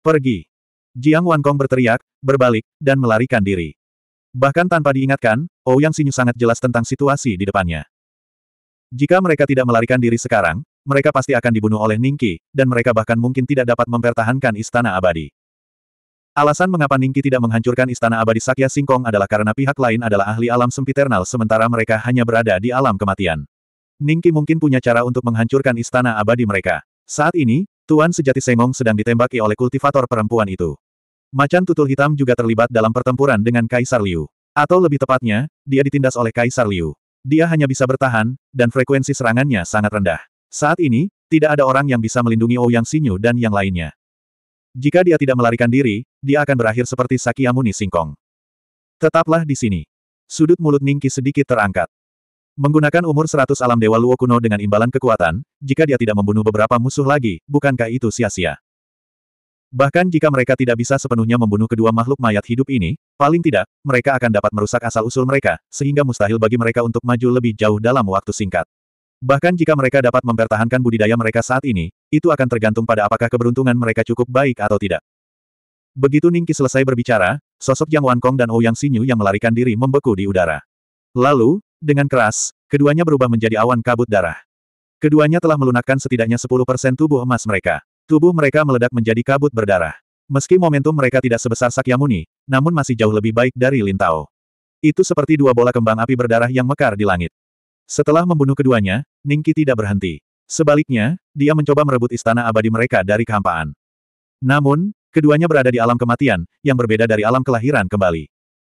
Pergi. Jiang Wankong berteriak, berbalik, dan melarikan diri. Bahkan tanpa diingatkan, Ouyang oh Sinyu sangat jelas tentang situasi di depannya. Jika mereka tidak melarikan diri sekarang, mereka pasti akan dibunuh oleh Ningki, dan mereka bahkan mungkin tidak dapat mempertahankan istana abadi. Alasan mengapa Ningki tidak menghancurkan istana abadi Sakya Singkong adalah karena pihak lain adalah ahli alam sempiternal sementara mereka hanya berada di alam kematian. Ningki mungkin punya cara untuk menghancurkan istana abadi mereka. Saat ini, Tuan sejati Sengong sedang ditembaki oleh kultivator perempuan itu. Macan tutul hitam juga terlibat dalam pertempuran dengan Kaisar Liu. Atau lebih tepatnya, dia ditindas oleh Kaisar Liu. Dia hanya bisa bertahan, dan frekuensi serangannya sangat rendah. Saat ini, tidak ada orang yang bisa melindungi Ouyang Sinyu dan yang lainnya. Jika dia tidak melarikan diri, dia akan berakhir seperti Sakyamuni Singkong. Tetaplah di sini. Sudut mulut Ningki sedikit terangkat. Menggunakan umur 100 alam Dewa Luo kuno dengan imbalan kekuatan, jika dia tidak membunuh beberapa musuh lagi, bukankah itu sia-sia? Bahkan jika mereka tidak bisa sepenuhnya membunuh kedua makhluk mayat hidup ini, paling tidak, mereka akan dapat merusak asal-usul mereka, sehingga mustahil bagi mereka untuk maju lebih jauh dalam waktu singkat. Bahkan jika mereka dapat mempertahankan budidaya mereka saat ini, itu akan tergantung pada apakah keberuntungan mereka cukup baik atau tidak. Begitu Ningki selesai berbicara, sosok Yang Wankong dan Ouyang oh Sinyu yang melarikan diri membeku di udara. Lalu, dengan keras, keduanya berubah menjadi awan kabut darah. Keduanya telah melunakkan setidaknya 10% tubuh emas mereka. Tubuh mereka meledak menjadi kabut berdarah. Meski momentum mereka tidak sebesar Sakyamuni, namun masih jauh lebih baik dari Lintao. Itu seperti dua bola kembang api berdarah yang mekar di langit. Setelah membunuh keduanya, Ningki tidak berhenti. Sebaliknya, dia mencoba merebut istana abadi mereka dari kehampaan. Namun, keduanya berada di alam kematian, yang berbeda dari alam kelahiran kembali.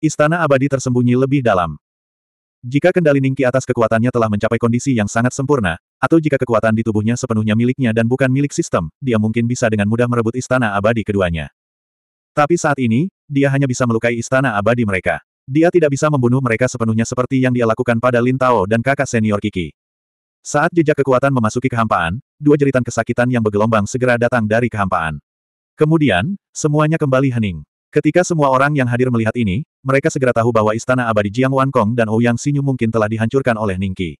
Istana abadi tersembunyi lebih dalam. Jika kendali Ningki atas kekuatannya telah mencapai kondisi yang sangat sempurna, atau jika kekuatan di tubuhnya sepenuhnya miliknya dan bukan milik sistem, dia mungkin bisa dengan mudah merebut istana abadi keduanya. Tapi saat ini, dia hanya bisa melukai istana abadi mereka. Dia tidak bisa membunuh mereka sepenuhnya seperti yang dia lakukan pada Lin Tao dan kakak senior Kiki. Saat jejak kekuatan memasuki kehampaan, dua jeritan kesakitan yang bergelombang segera datang dari kehampaan. Kemudian, semuanya kembali hening. Ketika semua orang yang hadir melihat ini, mereka segera tahu bahwa istana abadi Jiang Wankong dan Ouyang Sinyu mungkin telah dihancurkan oleh Ningqi.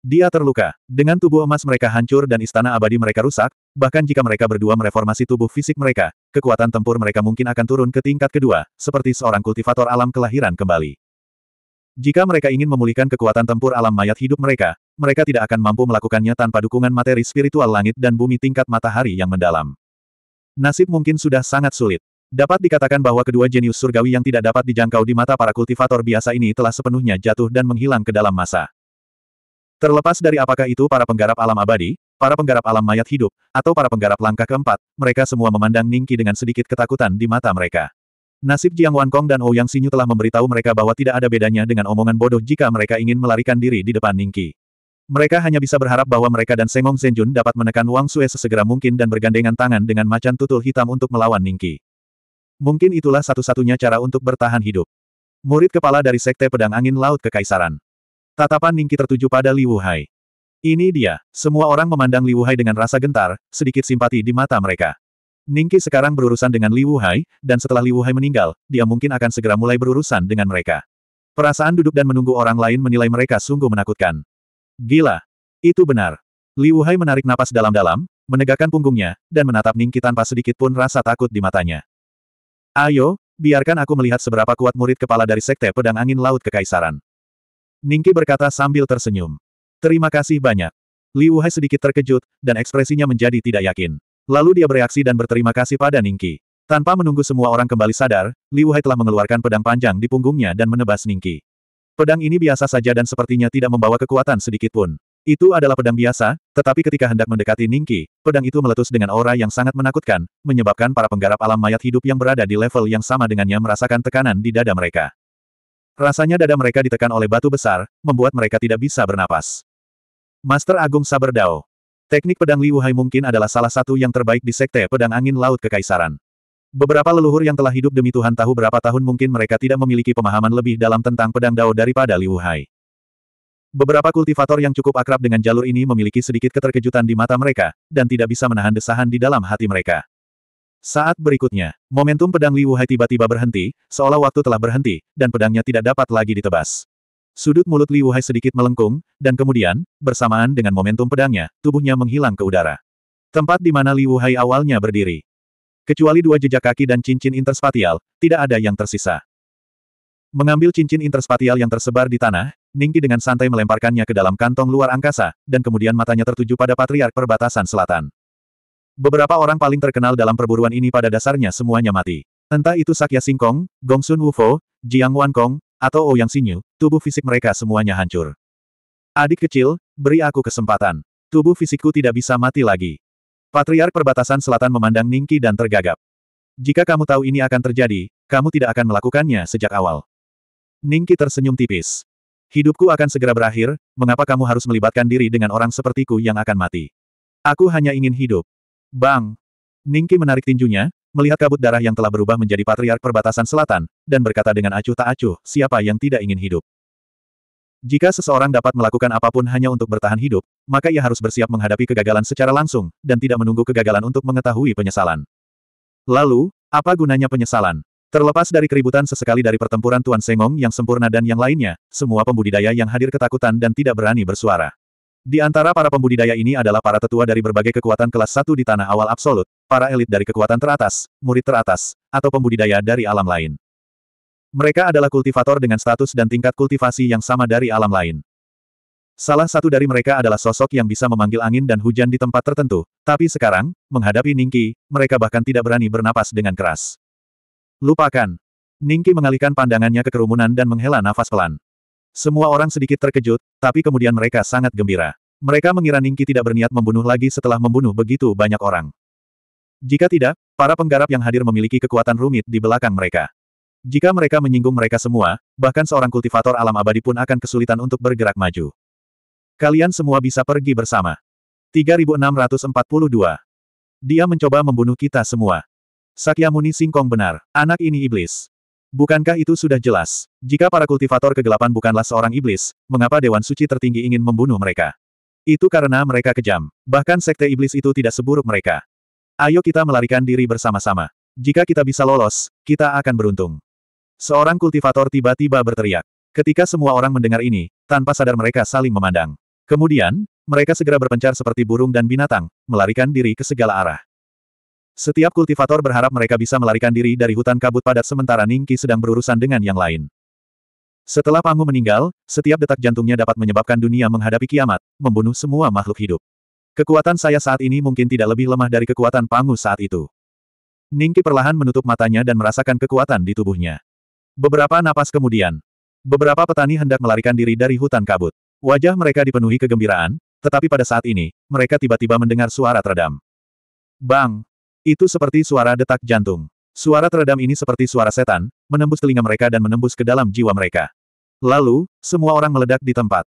Dia terluka. Dengan tubuh emas mereka hancur dan istana abadi mereka rusak, bahkan jika mereka berdua mereformasi tubuh fisik mereka, kekuatan tempur mereka mungkin akan turun ke tingkat kedua, seperti seorang kultivator alam kelahiran kembali. Jika mereka ingin memulihkan kekuatan tempur alam mayat hidup mereka, mereka tidak akan mampu melakukannya tanpa dukungan materi spiritual langit dan bumi tingkat matahari yang mendalam. Nasib mungkin sudah sangat sulit. Dapat dikatakan bahwa kedua jenius surgawi yang tidak dapat dijangkau di mata para kultivator biasa ini telah sepenuhnya jatuh dan menghilang ke dalam masa. Terlepas dari apakah itu para penggarap alam abadi, para penggarap alam mayat hidup, atau para penggarap langkah keempat, mereka semua memandang Ningki dengan sedikit ketakutan di mata mereka. Nasib Jiang Wankong dan Ouyang oh Sinyu telah memberitahu mereka bahwa tidak ada bedanya dengan omongan bodoh jika mereka ingin melarikan diri di depan Ningki. Mereka hanya bisa berharap bahwa mereka dan Sengong Senjun dapat menekan Wang Sue sesegera mungkin dan bergandengan tangan dengan macan tutul hitam untuk melawan Ningki. Mungkin itulah satu-satunya cara untuk bertahan hidup. Murid kepala dari Sekte Pedang Angin Laut Kekaisaran. Tatapan Ningki tertuju pada Li Wuhai. Ini dia, semua orang memandang Li Wuhai dengan rasa gentar, sedikit simpati di mata mereka. Ningki sekarang berurusan dengan Li Wuhai, dan setelah Li Wuhai meninggal, dia mungkin akan segera mulai berurusan dengan mereka. Perasaan duduk dan menunggu orang lain menilai mereka sungguh menakutkan. Gila! Itu benar. Li Wuhai menarik napas dalam-dalam, menegakkan punggungnya, dan menatap Ningki tanpa sedikit pun rasa takut di matanya. Ayo, biarkan aku melihat seberapa kuat murid kepala dari Sekte Pedang Angin Laut Kekaisaran. Ningki berkata sambil tersenyum. Terima kasih banyak. Liu Hai sedikit terkejut, dan ekspresinya menjadi tidak yakin. Lalu dia bereaksi dan berterima kasih pada Ningki. Tanpa menunggu semua orang kembali sadar, Liu Hai telah mengeluarkan pedang panjang di punggungnya dan menebas Ningki. Pedang ini biasa saja dan sepertinya tidak membawa kekuatan sedikit pun. Itu adalah pedang biasa, tetapi ketika hendak mendekati Ningki, pedang itu meletus dengan aura yang sangat menakutkan, menyebabkan para penggarap alam mayat hidup yang berada di level yang sama dengannya merasakan tekanan di dada mereka. Rasanya dada mereka ditekan oleh batu besar, membuat mereka tidak bisa bernapas. Master Agung Saber Dao. Teknik pedang Liu Hai mungkin adalah salah satu yang terbaik di Sekte Pedang Angin Laut Kekaisaran. Beberapa leluhur yang telah hidup demi Tuhan tahu berapa tahun mungkin mereka tidak memiliki pemahaman lebih dalam tentang pedang Dao daripada Liu Hai. Beberapa kultivator yang cukup akrab dengan jalur ini memiliki sedikit keterkejutan di mata mereka, dan tidak bisa menahan desahan di dalam hati mereka. Saat berikutnya, momentum pedang Li Wuhai tiba-tiba berhenti, seolah waktu telah berhenti, dan pedangnya tidak dapat lagi ditebas. Sudut mulut Li Wuhai sedikit melengkung, dan kemudian, bersamaan dengan momentum pedangnya, tubuhnya menghilang ke udara. Tempat di mana Li Wuhai awalnya berdiri. Kecuali dua jejak kaki dan cincin interspatial, tidak ada yang tersisa. Mengambil cincin interspatial yang tersebar di tanah, Ningki dengan santai melemparkannya ke dalam kantong luar angkasa, dan kemudian matanya tertuju pada patriark perbatasan selatan. Beberapa orang paling terkenal dalam perburuan ini pada dasarnya semuanya mati. Entah itu Sakya Singkong, Gongsun Wufo, Jiang Wan Kong, atau Ouyang oh Sinyu, tubuh fisik mereka semuanya hancur. Adik kecil, beri aku kesempatan. Tubuh fisikku tidak bisa mati lagi. Patriark perbatasan selatan memandang Ningki dan tergagap. Jika kamu tahu ini akan terjadi, kamu tidak akan melakukannya sejak awal. Ningki tersenyum tipis. Hidupku akan segera berakhir, mengapa kamu harus melibatkan diri dengan orang sepertiku yang akan mati? Aku hanya ingin hidup. Bang! Ningki menarik tinjunya, melihat kabut darah yang telah berubah menjadi patriark perbatasan selatan, dan berkata dengan acuh tak acuh, siapa yang tidak ingin hidup? Jika seseorang dapat melakukan apapun hanya untuk bertahan hidup, maka ia harus bersiap menghadapi kegagalan secara langsung, dan tidak menunggu kegagalan untuk mengetahui penyesalan. Lalu, apa gunanya penyesalan? Terlepas dari keributan sesekali dari pertempuran Tuan Sengong yang sempurna dan yang lainnya, semua pembudidaya yang hadir ketakutan dan tidak berani bersuara. Di antara para pembudidaya ini adalah para tetua dari berbagai kekuatan kelas 1 di tanah awal absolut, para elit dari kekuatan teratas, murid teratas, atau pembudidaya dari alam lain. Mereka adalah kultivator dengan status dan tingkat kultivasi yang sama dari alam lain. Salah satu dari mereka adalah sosok yang bisa memanggil angin dan hujan di tempat tertentu, tapi sekarang, menghadapi Ningki, mereka bahkan tidak berani bernapas dengan keras. Lupakan. Ningki mengalihkan pandangannya ke kerumunan dan menghela nafas pelan. Semua orang sedikit terkejut, tapi kemudian mereka sangat gembira. Mereka mengira Ningki tidak berniat membunuh lagi setelah membunuh begitu banyak orang. Jika tidak, para penggarap yang hadir memiliki kekuatan rumit di belakang mereka. Jika mereka menyinggung mereka semua, bahkan seorang kultivator alam abadi pun akan kesulitan untuk bergerak maju. Kalian semua bisa pergi bersama. 3642. Dia mencoba membunuh kita semua. Sakyamuni Singkong benar, anak ini iblis. Bukankah itu sudah jelas? Jika para kultivator kegelapan bukanlah seorang iblis, mengapa Dewan Suci tertinggi ingin membunuh mereka? Itu karena mereka kejam. Bahkan sekte iblis itu tidak seburuk mereka. Ayo kita melarikan diri bersama-sama. Jika kita bisa lolos, kita akan beruntung. Seorang kultivator tiba-tiba berteriak. Ketika semua orang mendengar ini, tanpa sadar mereka saling memandang. Kemudian, mereka segera berpencar seperti burung dan binatang, melarikan diri ke segala arah. Setiap kultivator berharap mereka bisa melarikan diri dari hutan kabut padat sementara Ningki sedang berurusan dengan yang lain. Setelah Pangu meninggal, setiap detak jantungnya dapat menyebabkan dunia menghadapi kiamat, membunuh semua makhluk hidup. Kekuatan saya saat ini mungkin tidak lebih lemah dari kekuatan Pangu saat itu. Ningki perlahan menutup matanya dan merasakan kekuatan di tubuhnya. Beberapa napas kemudian, beberapa petani hendak melarikan diri dari hutan kabut. Wajah mereka dipenuhi kegembiraan, tetapi pada saat ini, mereka tiba-tiba mendengar suara teredam. Bang! Itu seperti suara detak jantung. Suara teredam ini seperti suara setan, menembus telinga mereka dan menembus ke dalam jiwa mereka. Lalu, semua orang meledak di tempat.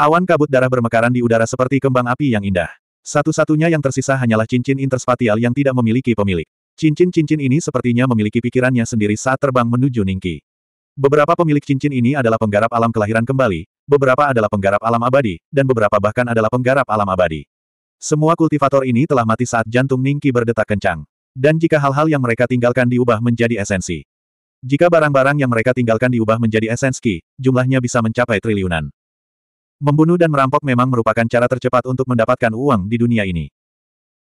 Awan kabut darah bermekaran di udara seperti kembang api yang indah. Satu-satunya yang tersisa hanyalah cincin interspatial yang tidak memiliki pemilik. Cincin-cincin ini sepertinya memiliki pikirannya sendiri saat terbang menuju Ningki. Beberapa pemilik cincin ini adalah penggarap alam kelahiran kembali, beberapa adalah penggarap alam abadi, dan beberapa bahkan adalah penggarap alam abadi. Semua kultivator ini telah mati saat jantung Ningki berdetak kencang. Dan jika hal-hal yang mereka tinggalkan diubah menjadi esensi. Jika barang-barang yang mereka tinggalkan diubah menjadi esensi, jumlahnya bisa mencapai triliunan. Membunuh dan merampok memang merupakan cara tercepat untuk mendapatkan uang di dunia ini.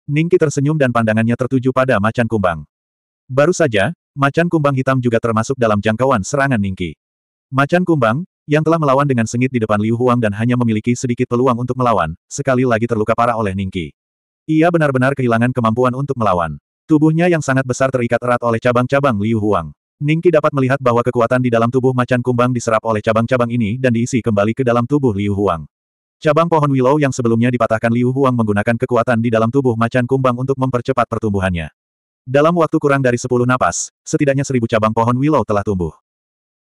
Ningki tersenyum dan pandangannya tertuju pada macan kumbang. Baru saja, macan kumbang hitam juga termasuk dalam jangkauan serangan Ningki. Macan kumbang, yang telah melawan dengan sengit di depan Liu Huang dan hanya memiliki sedikit peluang untuk melawan, sekali lagi terluka parah oleh Ningqi. Ia benar-benar kehilangan kemampuan untuk melawan. Tubuhnya yang sangat besar terikat erat oleh cabang-cabang Liu Huang. Ningqi dapat melihat bahwa kekuatan di dalam tubuh macan kumbang diserap oleh cabang-cabang ini dan diisi kembali ke dalam tubuh Liu Huang. Cabang pohon willow yang sebelumnya dipatahkan Liu Huang menggunakan kekuatan di dalam tubuh macan kumbang untuk mempercepat pertumbuhannya. Dalam waktu kurang dari 10 napas, setidaknya seribu cabang pohon willow telah tumbuh.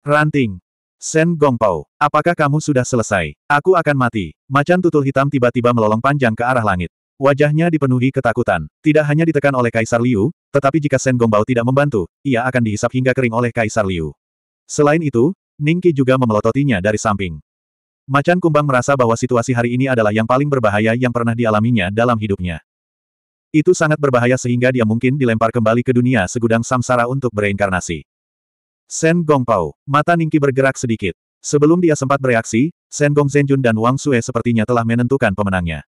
Ranting. Sen Gongpao, apakah kamu sudah selesai? Aku akan mati. Macan tutul hitam tiba-tiba melolong panjang ke arah langit. Wajahnya dipenuhi ketakutan. Tidak hanya ditekan oleh Kaisar Liu, tetapi jika Sen Gongbao tidak membantu, ia akan dihisap hingga kering oleh Kaisar Liu. Selain itu, Ningki juga memelototinya dari samping. Macan kumbang merasa bahwa situasi hari ini adalah yang paling berbahaya yang pernah dialaminya dalam hidupnya. Itu sangat berbahaya sehingga dia mungkin dilempar kembali ke dunia segudang samsara untuk bereinkarnasi. Sen Gongpao, mata Ningki bergerak sedikit. Sebelum dia sempat bereaksi, Sen Gong Zenjun dan Wang Sue sepertinya telah menentukan pemenangnya.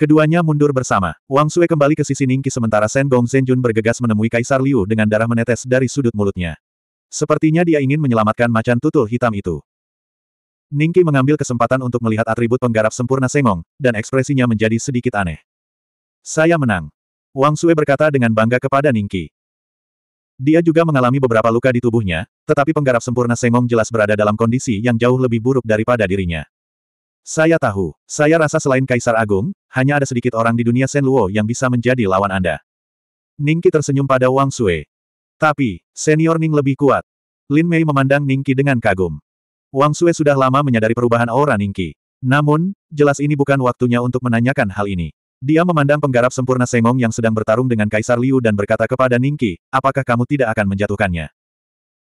Keduanya mundur bersama. Wang Sue kembali ke sisi Ningki sementara Sen Gong Zenjun bergegas menemui Kaisar Liu dengan darah menetes dari sudut mulutnya. Sepertinya dia ingin menyelamatkan macan tutul hitam itu. Ningki mengambil kesempatan untuk melihat atribut penggarap sempurna Sengong, dan ekspresinya menjadi sedikit aneh. Saya menang. Wang Sue berkata dengan bangga kepada Ningki. Dia juga mengalami beberapa luka di tubuhnya, tetapi penggarap sempurna Sengong jelas berada dalam kondisi yang jauh lebih buruk daripada dirinya. Saya tahu, saya rasa selain Kaisar Agung, hanya ada sedikit orang di dunia Luo yang bisa menjadi lawan Anda. Ningki tersenyum pada Wang Sui. Tapi, senior Ning lebih kuat. Lin Mei memandang Ningki dengan kagum. Wang Sui sudah lama menyadari perubahan aura Ningki. Namun, jelas ini bukan waktunya untuk menanyakan hal ini. Dia memandang penggarap sempurna Sengong yang sedang bertarung dengan Kaisar Liu dan berkata kepada Ningki, apakah kamu tidak akan menjatuhkannya?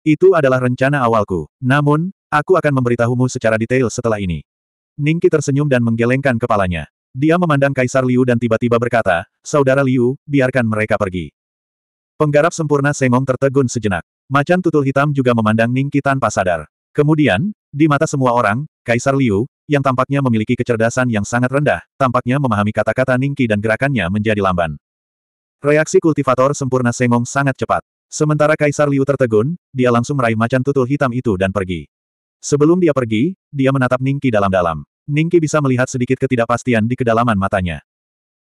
Itu adalah rencana awalku. Namun, aku akan memberitahumu secara detail setelah ini. Ningki tersenyum dan menggelengkan kepalanya. Dia memandang Kaisar Liu dan tiba-tiba berkata, Saudara Liu, biarkan mereka pergi. Penggarap sempurna Sengong tertegun sejenak. Macan tutul hitam juga memandang Ningki tanpa sadar. Kemudian, di mata semua orang, Kaisar Liu, yang tampaknya memiliki kecerdasan yang sangat rendah, tampaknya memahami kata-kata Ningki dan gerakannya menjadi lamban. Reaksi kultivator sempurna Sengong sangat cepat. Sementara Kaisar Liu tertegun, dia langsung meraih macan tutul hitam itu dan pergi. Sebelum dia pergi, dia menatap Ningki dalam-dalam. Ningki bisa melihat sedikit ketidakpastian di kedalaman matanya.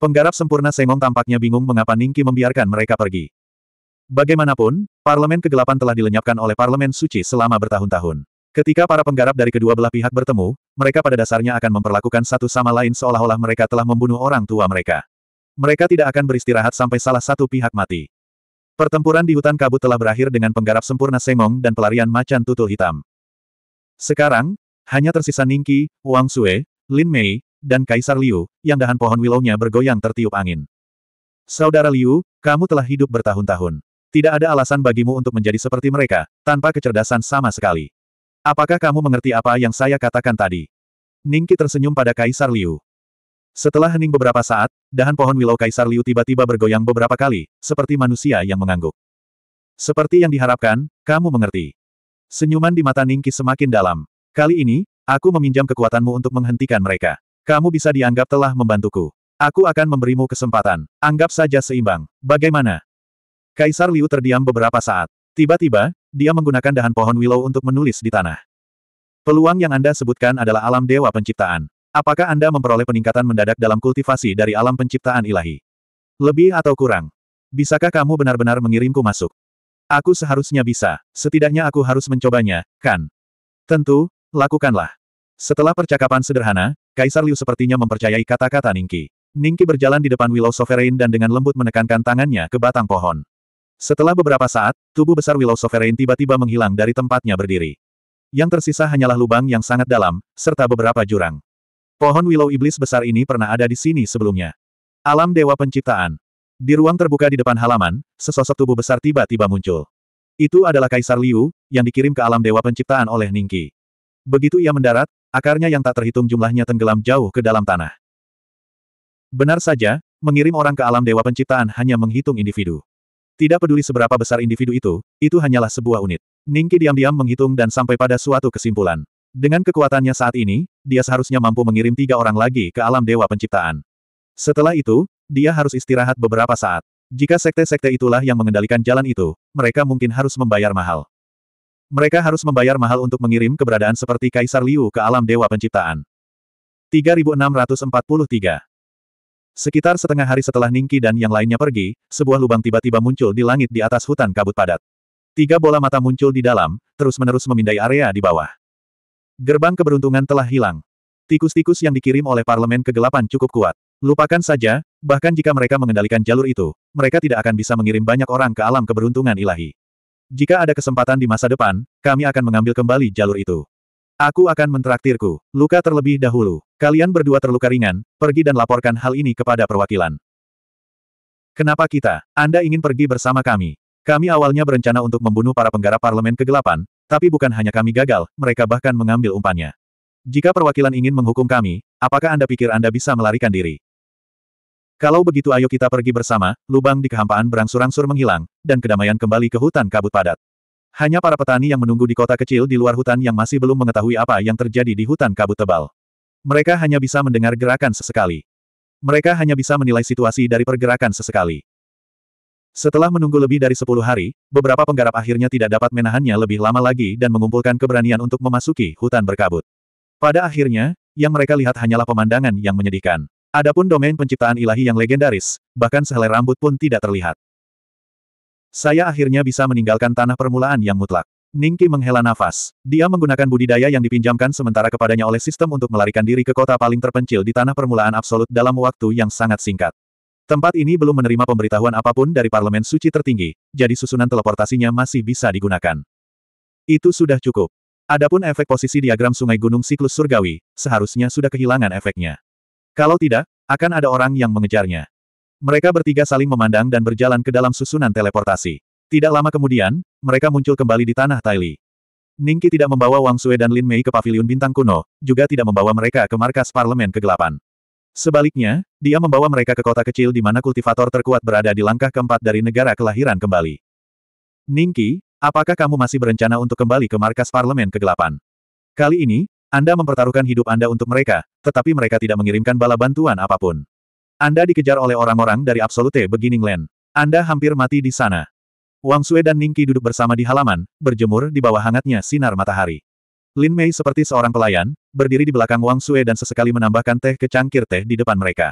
Penggarap sempurna Sengong tampaknya bingung mengapa Ningki membiarkan mereka pergi. Bagaimanapun, Parlemen Kegelapan telah dilenyapkan oleh Parlemen Suci selama bertahun-tahun. Ketika para penggarap dari kedua belah pihak bertemu, mereka pada dasarnya akan memperlakukan satu sama lain seolah-olah mereka telah membunuh orang tua mereka. Mereka tidak akan beristirahat sampai salah satu pihak mati. Pertempuran di hutan kabut telah berakhir dengan penggarap sempurna Sengong dan pelarian macan tutul hitam. Sekarang, hanya tersisa Ningki, Wang Sue, Lin Mei, dan Kaisar Liu, yang dahan pohon willownya bergoyang tertiup angin. Saudara Liu, kamu telah hidup bertahun-tahun. Tidak ada alasan bagimu untuk menjadi seperti mereka, tanpa kecerdasan sama sekali. Apakah kamu mengerti apa yang saya katakan tadi? Ningki tersenyum pada Kaisar Liu. Setelah hening beberapa saat, dahan pohon wilau Kaisar Liu tiba-tiba bergoyang beberapa kali, seperti manusia yang mengangguk. Seperti yang diharapkan, kamu mengerti. Senyuman di mata Ningki semakin dalam. Kali ini, aku meminjam kekuatanmu untuk menghentikan mereka. Kamu bisa dianggap telah membantuku. Aku akan memberimu kesempatan. Anggap saja seimbang. Bagaimana? Kaisar Liu terdiam beberapa saat. Tiba-tiba, dia menggunakan dahan pohon willow untuk menulis di tanah. Peluang yang Anda sebutkan adalah alam dewa penciptaan. Apakah Anda memperoleh peningkatan mendadak dalam kultivasi dari alam penciptaan ilahi? Lebih atau kurang? Bisakah kamu benar-benar mengirimku masuk? Aku seharusnya bisa, setidaknya aku harus mencobanya, kan? Tentu, lakukanlah. Setelah percakapan sederhana, Kaisar Liu sepertinya mempercayai kata-kata Ningki. Ningki berjalan di depan Willow Sovereign dan dengan lembut menekankan tangannya ke batang pohon. Setelah beberapa saat, tubuh besar Willow Sovereign tiba-tiba menghilang dari tempatnya berdiri. Yang tersisa hanyalah lubang yang sangat dalam, serta beberapa jurang. Pohon Willow Iblis besar ini pernah ada di sini sebelumnya. Alam Dewa Penciptaan. Di ruang terbuka di depan halaman, sesosok tubuh besar tiba-tiba muncul. Itu adalah Kaisar Liu, yang dikirim ke alam Dewa Penciptaan oleh Ningki. Begitu ia mendarat, akarnya yang tak terhitung jumlahnya tenggelam jauh ke dalam tanah. Benar saja, mengirim orang ke alam Dewa Penciptaan hanya menghitung individu. Tidak peduli seberapa besar individu itu, itu hanyalah sebuah unit. Ningki diam-diam menghitung dan sampai pada suatu kesimpulan. Dengan kekuatannya saat ini, dia seharusnya mampu mengirim tiga orang lagi ke alam dewa penciptaan. Setelah itu, dia harus istirahat beberapa saat. Jika sekte-sekte itulah yang mengendalikan jalan itu, mereka mungkin harus membayar mahal. Mereka harus membayar mahal untuk mengirim keberadaan seperti Kaisar Liu ke alam Dewa Penciptaan. 3643 Sekitar setengah hari setelah Ningki dan yang lainnya pergi, sebuah lubang tiba-tiba muncul di langit di atas hutan kabut padat. Tiga bola mata muncul di dalam, terus-menerus memindai area di bawah. Gerbang keberuntungan telah hilang. Tikus-tikus yang dikirim oleh parlemen kegelapan cukup kuat. Lupakan saja, bahkan jika mereka mengendalikan jalur itu, mereka tidak akan bisa mengirim banyak orang ke alam keberuntungan ilahi. Jika ada kesempatan di masa depan, kami akan mengambil kembali jalur itu. Aku akan mentraktirku. Luka terlebih dahulu. Kalian berdua terluka ringan, pergi dan laporkan hal ini kepada perwakilan. Kenapa kita? Anda ingin pergi bersama kami. Kami awalnya berencana untuk membunuh para penggarap parlemen kegelapan, tapi bukan hanya kami gagal, mereka bahkan mengambil umpannya. Jika perwakilan ingin menghukum kami, apakah Anda pikir Anda bisa melarikan diri? Kalau begitu ayo kita pergi bersama, lubang di kehampaan berangsur-angsur menghilang, dan kedamaian kembali ke hutan kabut padat. Hanya para petani yang menunggu di kota kecil di luar hutan yang masih belum mengetahui apa yang terjadi di hutan kabut tebal. Mereka hanya bisa mendengar gerakan sesekali. Mereka hanya bisa menilai situasi dari pergerakan sesekali. Setelah menunggu lebih dari 10 hari, beberapa penggarap akhirnya tidak dapat menahannya lebih lama lagi dan mengumpulkan keberanian untuk memasuki hutan berkabut. Pada akhirnya, yang mereka lihat hanyalah pemandangan yang menyedihkan. Adapun domain penciptaan ilahi yang legendaris, bahkan sehelai rambut pun tidak terlihat. Saya akhirnya bisa meninggalkan tanah permulaan yang mutlak. Ningki menghela nafas. Dia menggunakan budidaya yang dipinjamkan sementara kepadanya oleh sistem untuk melarikan diri ke kota paling terpencil di tanah permulaan absolut dalam waktu yang sangat singkat. Tempat ini belum menerima pemberitahuan apapun dari parlemen suci tertinggi, jadi susunan teleportasinya masih bisa digunakan. Itu sudah cukup. Adapun efek posisi diagram sungai gunung siklus surgawi, seharusnya sudah kehilangan efeknya. Kalau tidak, akan ada orang yang mengejarnya. Mereka bertiga saling memandang dan berjalan ke dalam susunan teleportasi. Tidak lama kemudian, mereka muncul kembali di tanah Taili. Ningki tidak membawa Wang Sue dan Lin Mei ke paviliun bintang kuno, juga tidak membawa mereka ke markas parlemen kegelapan. Sebaliknya, dia membawa mereka ke kota kecil di mana kultivator terkuat berada di langkah keempat dari negara kelahiran kembali. Ningki, apakah kamu masih berencana untuk kembali ke markas parlemen kegelapan? Kali ini, Anda mempertaruhkan hidup Anda untuk mereka, tetapi mereka tidak mengirimkan bala bantuan apapun. Anda dikejar oleh orang-orang dari Absolute Beginning Land. Anda hampir mati di sana. Wang Sue dan Ningki duduk bersama di halaman, berjemur di bawah hangatnya sinar matahari. Lin Mei seperti seorang pelayan, berdiri di belakang Wang Sue dan sesekali menambahkan teh ke cangkir teh di depan mereka.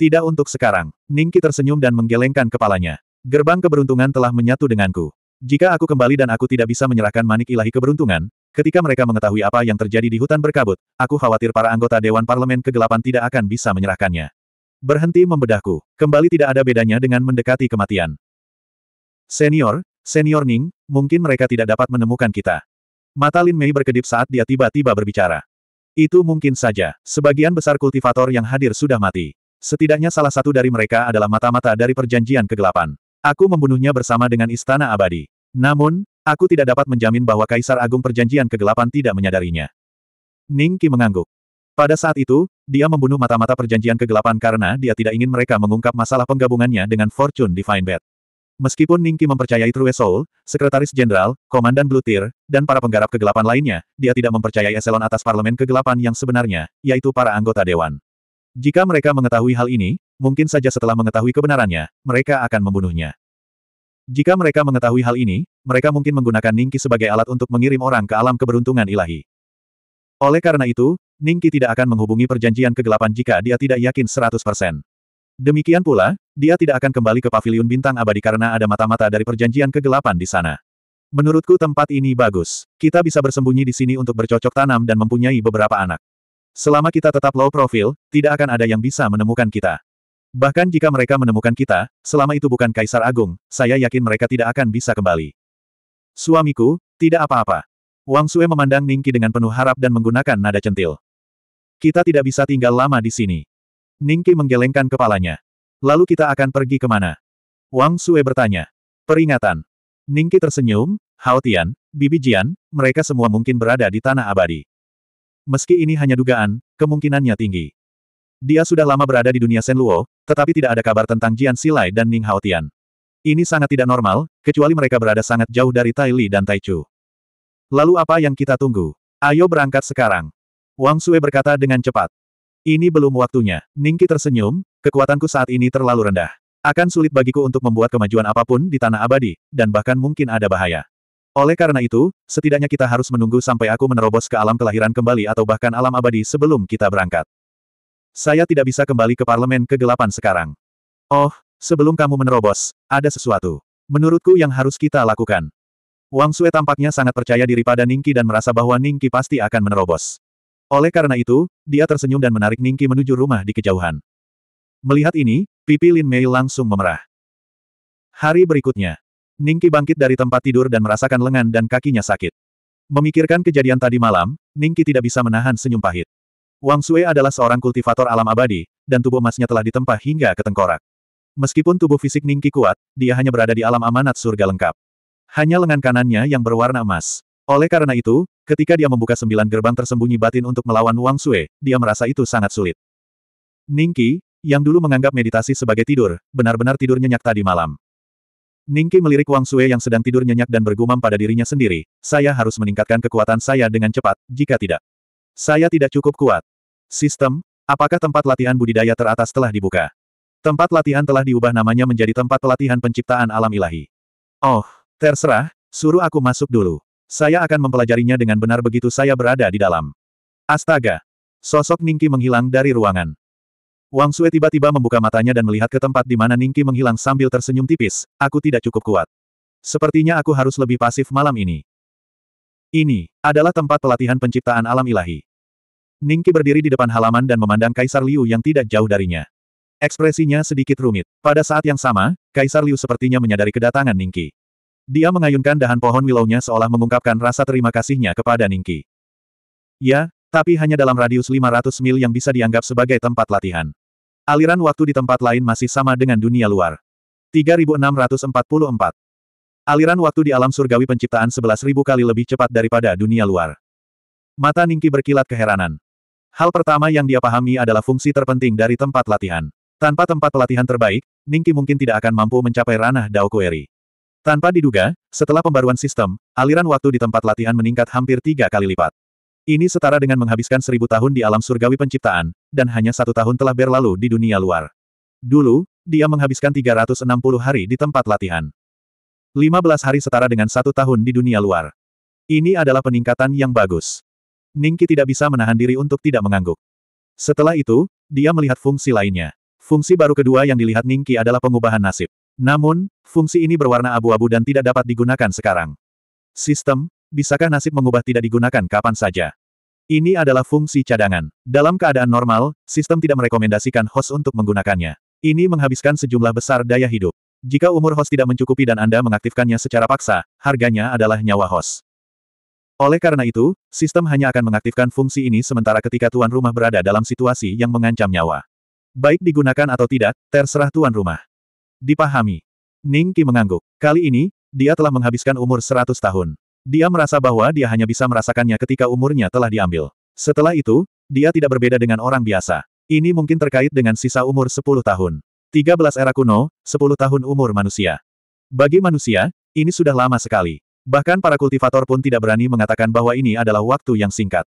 Tidak untuk sekarang, Ningki tersenyum dan menggelengkan kepalanya. Gerbang keberuntungan telah menyatu denganku. Jika aku kembali dan aku tidak bisa menyerahkan manik ilahi keberuntungan, ketika mereka mengetahui apa yang terjadi di hutan berkabut, aku khawatir para anggota Dewan Parlemen Kegelapan tidak akan bisa menyerahkannya. Berhenti membedahku. Kembali tidak ada bedanya dengan mendekati kematian. Senior, senior Ning, mungkin mereka tidak dapat menemukan kita. Mata Lin Mei berkedip saat dia tiba-tiba berbicara. Itu mungkin saja. Sebagian besar kultivator yang hadir sudah mati. Setidaknya salah satu dari mereka adalah mata-mata dari perjanjian kegelapan. Aku membunuhnya bersama dengan Istana Abadi. Namun, aku tidak dapat menjamin bahwa Kaisar Agung Perjanjian Kegelapan tidak menyadarinya. Ning Qi mengangguk. Pada saat itu, dia membunuh mata-mata perjanjian kegelapan karena dia tidak ingin mereka mengungkap masalah penggabungannya dengan Fortune Divine Bed. Meskipun Ningki mempercayai True Soul, Sekretaris Jenderal, Komandan Blue Tier, dan para penggarap kegelapan lainnya, dia tidak mempercayai eselon atas parlemen kegelapan yang sebenarnya, yaitu para anggota Dewan. Jika mereka mengetahui hal ini, mungkin saja setelah mengetahui kebenarannya, mereka akan membunuhnya. Jika mereka mengetahui hal ini, mereka mungkin menggunakan Ningki sebagai alat untuk mengirim orang ke alam keberuntungan ilahi. Oleh karena itu, Ningki tidak akan menghubungi perjanjian kegelapan jika dia tidak yakin 100%. Demikian pula, dia tidak akan kembali ke paviliun bintang abadi karena ada mata-mata dari perjanjian kegelapan di sana. Menurutku tempat ini bagus. Kita bisa bersembunyi di sini untuk bercocok tanam dan mempunyai beberapa anak. Selama kita tetap low profil, tidak akan ada yang bisa menemukan kita. Bahkan jika mereka menemukan kita, selama itu bukan Kaisar Agung, saya yakin mereka tidak akan bisa kembali. Suamiku, tidak apa-apa. Wang Sue memandang Ningki dengan penuh harap dan menggunakan nada centil. Kita tidak bisa tinggal lama di sini. Ningki menggelengkan kepalanya. Lalu kita akan pergi kemana? Wang Sue bertanya. Peringatan. Ningki tersenyum, Hao Tian, Bibi Jian, mereka semua mungkin berada di tanah abadi. Meski ini hanya dugaan, kemungkinannya tinggi. Dia sudah lama berada di dunia Sen Luo, tetapi tidak ada kabar tentang Jian Silai dan Ning Hao Tian. Ini sangat tidak normal, kecuali mereka berada sangat jauh dari Tai Li dan Tai Chu. Lalu apa yang kita tunggu? Ayo berangkat sekarang. Wang Sue berkata dengan cepat. Ini belum waktunya. Ningki tersenyum, kekuatanku saat ini terlalu rendah. Akan sulit bagiku untuk membuat kemajuan apapun di tanah abadi, dan bahkan mungkin ada bahaya. Oleh karena itu, setidaknya kita harus menunggu sampai aku menerobos ke alam kelahiran kembali atau bahkan alam abadi sebelum kita berangkat. Saya tidak bisa kembali ke parlemen kegelapan sekarang. Oh, sebelum kamu menerobos, ada sesuatu. Menurutku yang harus kita lakukan. Wang Sue tampaknya sangat percaya diri pada Ningki dan merasa bahwa Ningki pasti akan menerobos. Oleh karena itu, dia tersenyum dan menarik Ningki menuju rumah di kejauhan. Melihat ini, pipi Lin Mei langsung memerah. Hari berikutnya, Ningki bangkit dari tempat tidur dan merasakan lengan dan kakinya sakit. Memikirkan kejadian tadi malam, Ningki tidak bisa menahan senyum pahit. Wang Sue adalah seorang kultivator alam abadi, dan tubuh emasnya telah ditempa hingga ke tengkorak. Meskipun tubuh fisik Ningki kuat, dia hanya berada di alam amanat surga lengkap. Hanya lengan kanannya yang berwarna emas. Oleh karena itu, ketika dia membuka sembilan gerbang tersembunyi batin untuk melawan Wang Sue, dia merasa itu sangat sulit. Ningki, yang dulu menganggap meditasi sebagai tidur, benar-benar tidur nyenyak tadi malam. Ningki melirik Wang Sue yang sedang tidur nyenyak dan bergumam pada dirinya sendiri, saya harus meningkatkan kekuatan saya dengan cepat, jika tidak. Saya tidak cukup kuat. Sistem, apakah tempat latihan budidaya teratas telah dibuka? Tempat latihan telah diubah namanya menjadi tempat pelatihan penciptaan alam ilahi. Oh, Terserah, suruh aku masuk dulu. Saya akan mempelajarinya dengan benar begitu saya berada di dalam. Astaga! Sosok Ningki menghilang dari ruangan. Wang Sue tiba-tiba membuka matanya dan melihat ke tempat di mana Ningki menghilang sambil tersenyum tipis, aku tidak cukup kuat. Sepertinya aku harus lebih pasif malam ini. Ini adalah tempat pelatihan penciptaan alam ilahi. Ningki berdiri di depan halaman dan memandang Kaisar Liu yang tidak jauh darinya. Ekspresinya sedikit rumit. Pada saat yang sama, Kaisar Liu sepertinya menyadari kedatangan Ningki. Dia mengayunkan dahan pohon willownya seolah mengungkapkan rasa terima kasihnya kepada Ningki. Ya, tapi hanya dalam radius 500 mil yang bisa dianggap sebagai tempat latihan. Aliran waktu di tempat lain masih sama dengan dunia luar. 3644 Aliran waktu di alam surgawi penciptaan 11.000 kali lebih cepat daripada dunia luar. Mata Ningki berkilat keheranan. Hal pertama yang dia pahami adalah fungsi terpenting dari tempat latihan. Tanpa tempat pelatihan terbaik, Ningki mungkin tidak akan mampu mencapai ranah Dao Kueri. Tanpa diduga, setelah pembaruan sistem, aliran waktu di tempat latihan meningkat hampir tiga kali lipat. Ini setara dengan menghabiskan seribu tahun di alam surgawi penciptaan, dan hanya satu tahun telah berlalu di dunia luar. Dulu, dia menghabiskan 360 hari di tempat latihan. 15 hari setara dengan satu tahun di dunia luar. Ini adalah peningkatan yang bagus. Ningki tidak bisa menahan diri untuk tidak mengangguk. Setelah itu, dia melihat fungsi lainnya. Fungsi baru kedua yang dilihat Ningki adalah pengubahan nasib. Namun, fungsi ini berwarna abu-abu dan tidak dapat digunakan sekarang. Sistem, bisakah nasib mengubah tidak digunakan kapan saja? Ini adalah fungsi cadangan. Dalam keadaan normal, sistem tidak merekomendasikan host untuk menggunakannya. Ini menghabiskan sejumlah besar daya hidup. Jika umur host tidak mencukupi dan Anda mengaktifkannya secara paksa, harganya adalah nyawa host. Oleh karena itu, sistem hanya akan mengaktifkan fungsi ini sementara ketika tuan rumah berada dalam situasi yang mengancam nyawa. Baik digunakan atau tidak, terserah tuan rumah. Dipahami. Ning Qi mengangguk. Kali ini, dia telah menghabiskan umur 100 tahun. Dia merasa bahwa dia hanya bisa merasakannya ketika umurnya telah diambil. Setelah itu, dia tidak berbeda dengan orang biasa. Ini mungkin terkait dengan sisa umur 10 tahun. 13 era kuno, 10 tahun umur manusia. Bagi manusia, ini sudah lama sekali. Bahkan para kultivator pun tidak berani mengatakan bahwa ini adalah waktu yang singkat.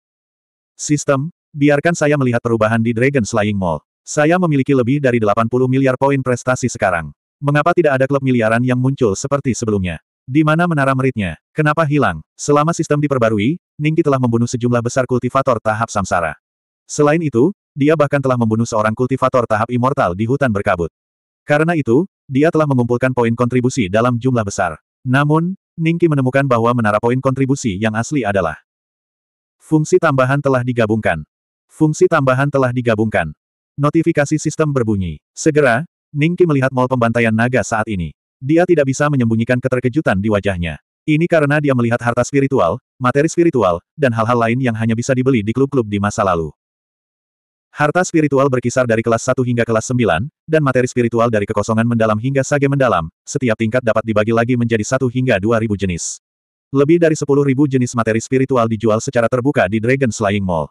Sistem, biarkan saya melihat perubahan di Dragon Slaying Mall. Saya memiliki lebih dari 80 miliar poin prestasi sekarang. Mengapa tidak ada klub miliaran yang muncul seperti sebelumnya? Di mana menara meritnya? Kenapa hilang? Selama sistem diperbarui, Ningki telah membunuh sejumlah besar kultivator tahap samsara. Selain itu, dia bahkan telah membunuh seorang kultivator tahap immortal di hutan berkabut. Karena itu, dia telah mengumpulkan poin kontribusi dalam jumlah besar. Namun, Ningki menemukan bahwa menara poin kontribusi yang asli adalah Fungsi tambahan telah digabungkan. Fungsi tambahan telah digabungkan. Notifikasi sistem berbunyi. Segera, Ningki melihat mall pembantaian naga saat ini. Dia tidak bisa menyembunyikan keterkejutan di wajahnya. Ini karena dia melihat harta spiritual, materi spiritual, dan hal-hal lain yang hanya bisa dibeli di klub-klub di masa lalu. Harta spiritual berkisar dari kelas 1 hingga kelas 9, dan materi spiritual dari kekosongan mendalam hingga sage mendalam, setiap tingkat dapat dibagi lagi menjadi satu hingga 2.000 jenis. Lebih dari 10.000 jenis materi spiritual dijual secara terbuka di Dragon Slaying Mall.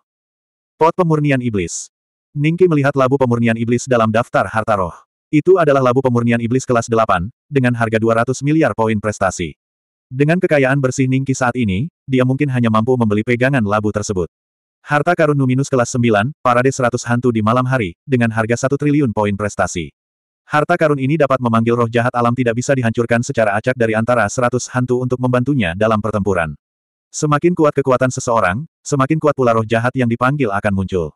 Pot Pemurnian Iblis Ningki melihat labu pemurnian iblis dalam daftar harta roh. Itu adalah labu pemurnian iblis kelas 8, dengan harga 200 miliar poin prestasi. Dengan kekayaan bersih Ningki saat ini, dia mungkin hanya mampu membeli pegangan labu tersebut. Harta karun Numinus kelas 9, Parade 100 Hantu di malam hari, dengan harga 1 triliun poin prestasi. Harta karun ini dapat memanggil roh jahat alam tidak bisa dihancurkan secara acak dari antara 100 hantu untuk membantunya dalam pertempuran. Semakin kuat kekuatan seseorang, semakin kuat pula roh jahat yang dipanggil akan muncul.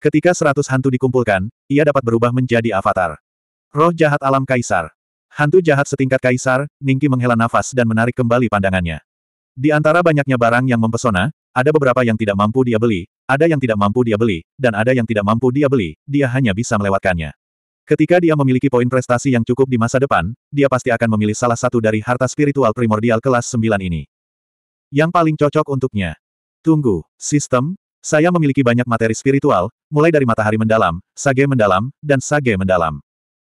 Ketika seratus hantu dikumpulkan, ia dapat berubah menjadi avatar. Roh jahat alam kaisar. Hantu jahat setingkat kaisar, Ningki menghela nafas dan menarik kembali pandangannya. Di antara banyaknya barang yang mempesona, ada beberapa yang tidak mampu dia beli, ada yang tidak mampu dia beli, dan ada yang tidak mampu dia beli, dia hanya bisa melewatkannya. Ketika dia memiliki poin prestasi yang cukup di masa depan, dia pasti akan memilih salah satu dari harta spiritual primordial kelas 9 ini. Yang paling cocok untuknya. Tunggu, sistem, saya memiliki banyak materi spiritual, mulai dari matahari mendalam, sage mendalam, dan sage mendalam.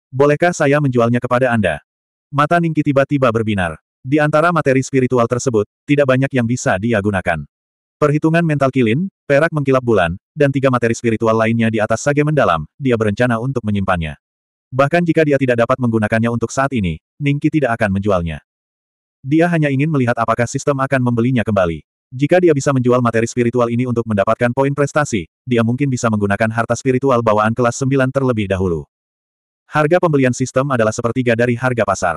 Bolehkah saya menjualnya kepada Anda? Mata Ningki tiba-tiba berbinar. Di antara materi spiritual tersebut, tidak banyak yang bisa dia gunakan. Perhitungan mental kilin, perak mengkilap bulan, dan tiga materi spiritual lainnya di atas sage mendalam, dia berencana untuk menyimpannya. Bahkan jika dia tidak dapat menggunakannya untuk saat ini, Ningki tidak akan menjualnya. Dia hanya ingin melihat apakah sistem akan membelinya kembali. Jika dia bisa menjual materi spiritual ini untuk mendapatkan poin prestasi, dia mungkin bisa menggunakan harta spiritual bawaan kelas 9 terlebih dahulu. Harga pembelian sistem adalah sepertiga dari harga pasar.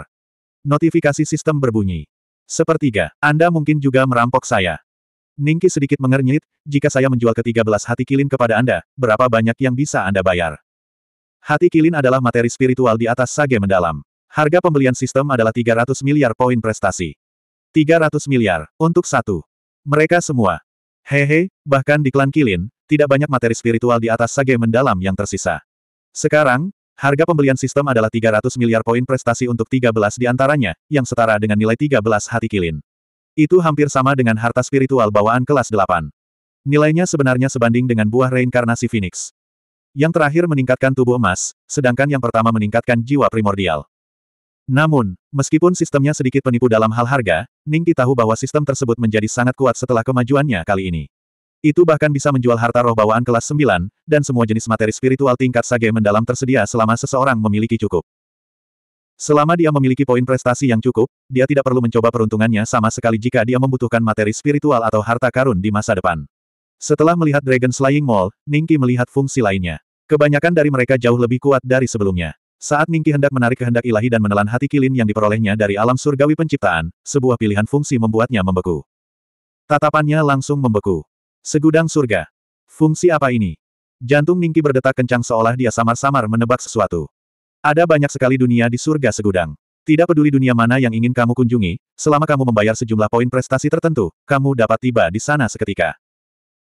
Notifikasi sistem berbunyi. Sepertiga, Anda mungkin juga merampok saya. Ningki sedikit mengernyit, jika saya menjual ke-13 hati kilin kepada Anda, berapa banyak yang bisa Anda bayar? Hati kilin adalah materi spiritual di atas sage mendalam. Harga pembelian sistem adalah 300 miliar poin prestasi. 300 miliar, untuk satu. Mereka semua. Hehe, bahkan di klan Kilin, tidak banyak materi spiritual di atas sage mendalam yang tersisa. Sekarang, harga pembelian sistem adalah 300 miliar poin prestasi untuk 13 di antaranya, yang setara dengan nilai 13 hati Kilin. Itu hampir sama dengan harta spiritual bawaan kelas 8. Nilainya sebenarnya sebanding dengan buah reinkarnasi Phoenix. Yang terakhir meningkatkan tubuh emas, sedangkan yang pertama meningkatkan jiwa primordial. Namun, meskipun sistemnya sedikit penipu dalam hal harga, Ningki tahu bahwa sistem tersebut menjadi sangat kuat setelah kemajuannya kali ini. Itu bahkan bisa menjual harta roh bawaan kelas 9, dan semua jenis materi spiritual tingkat sage mendalam tersedia selama seseorang memiliki cukup. Selama dia memiliki poin prestasi yang cukup, dia tidak perlu mencoba peruntungannya sama sekali jika dia membutuhkan materi spiritual atau harta karun di masa depan. Setelah melihat Dragon Slaying Mall, Ningki melihat fungsi lainnya. Kebanyakan dari mereka jauh lebih kuat dari sebelumnya. Saat Ningki hendak menarik kehendak ilahi dan menelan hati Kilin yang diperolehnya dari alam surgawi penciptaan, sebuah pilihan fungsi membuatnya membeku. Tatapannya langsung membeku. Segudang surga. Fungsi apa ini? Jantung Ningki berdetak kencang seolah dia samar-samar menebak sesuatu. Ada banyak sekali dunia di surga segudang. Tidak peduli dunia mana yang ingin kamu kunjungi, selama kamu membayar sejumlah poin prestasi tertentu, kamu dapat tiba di sana seketika.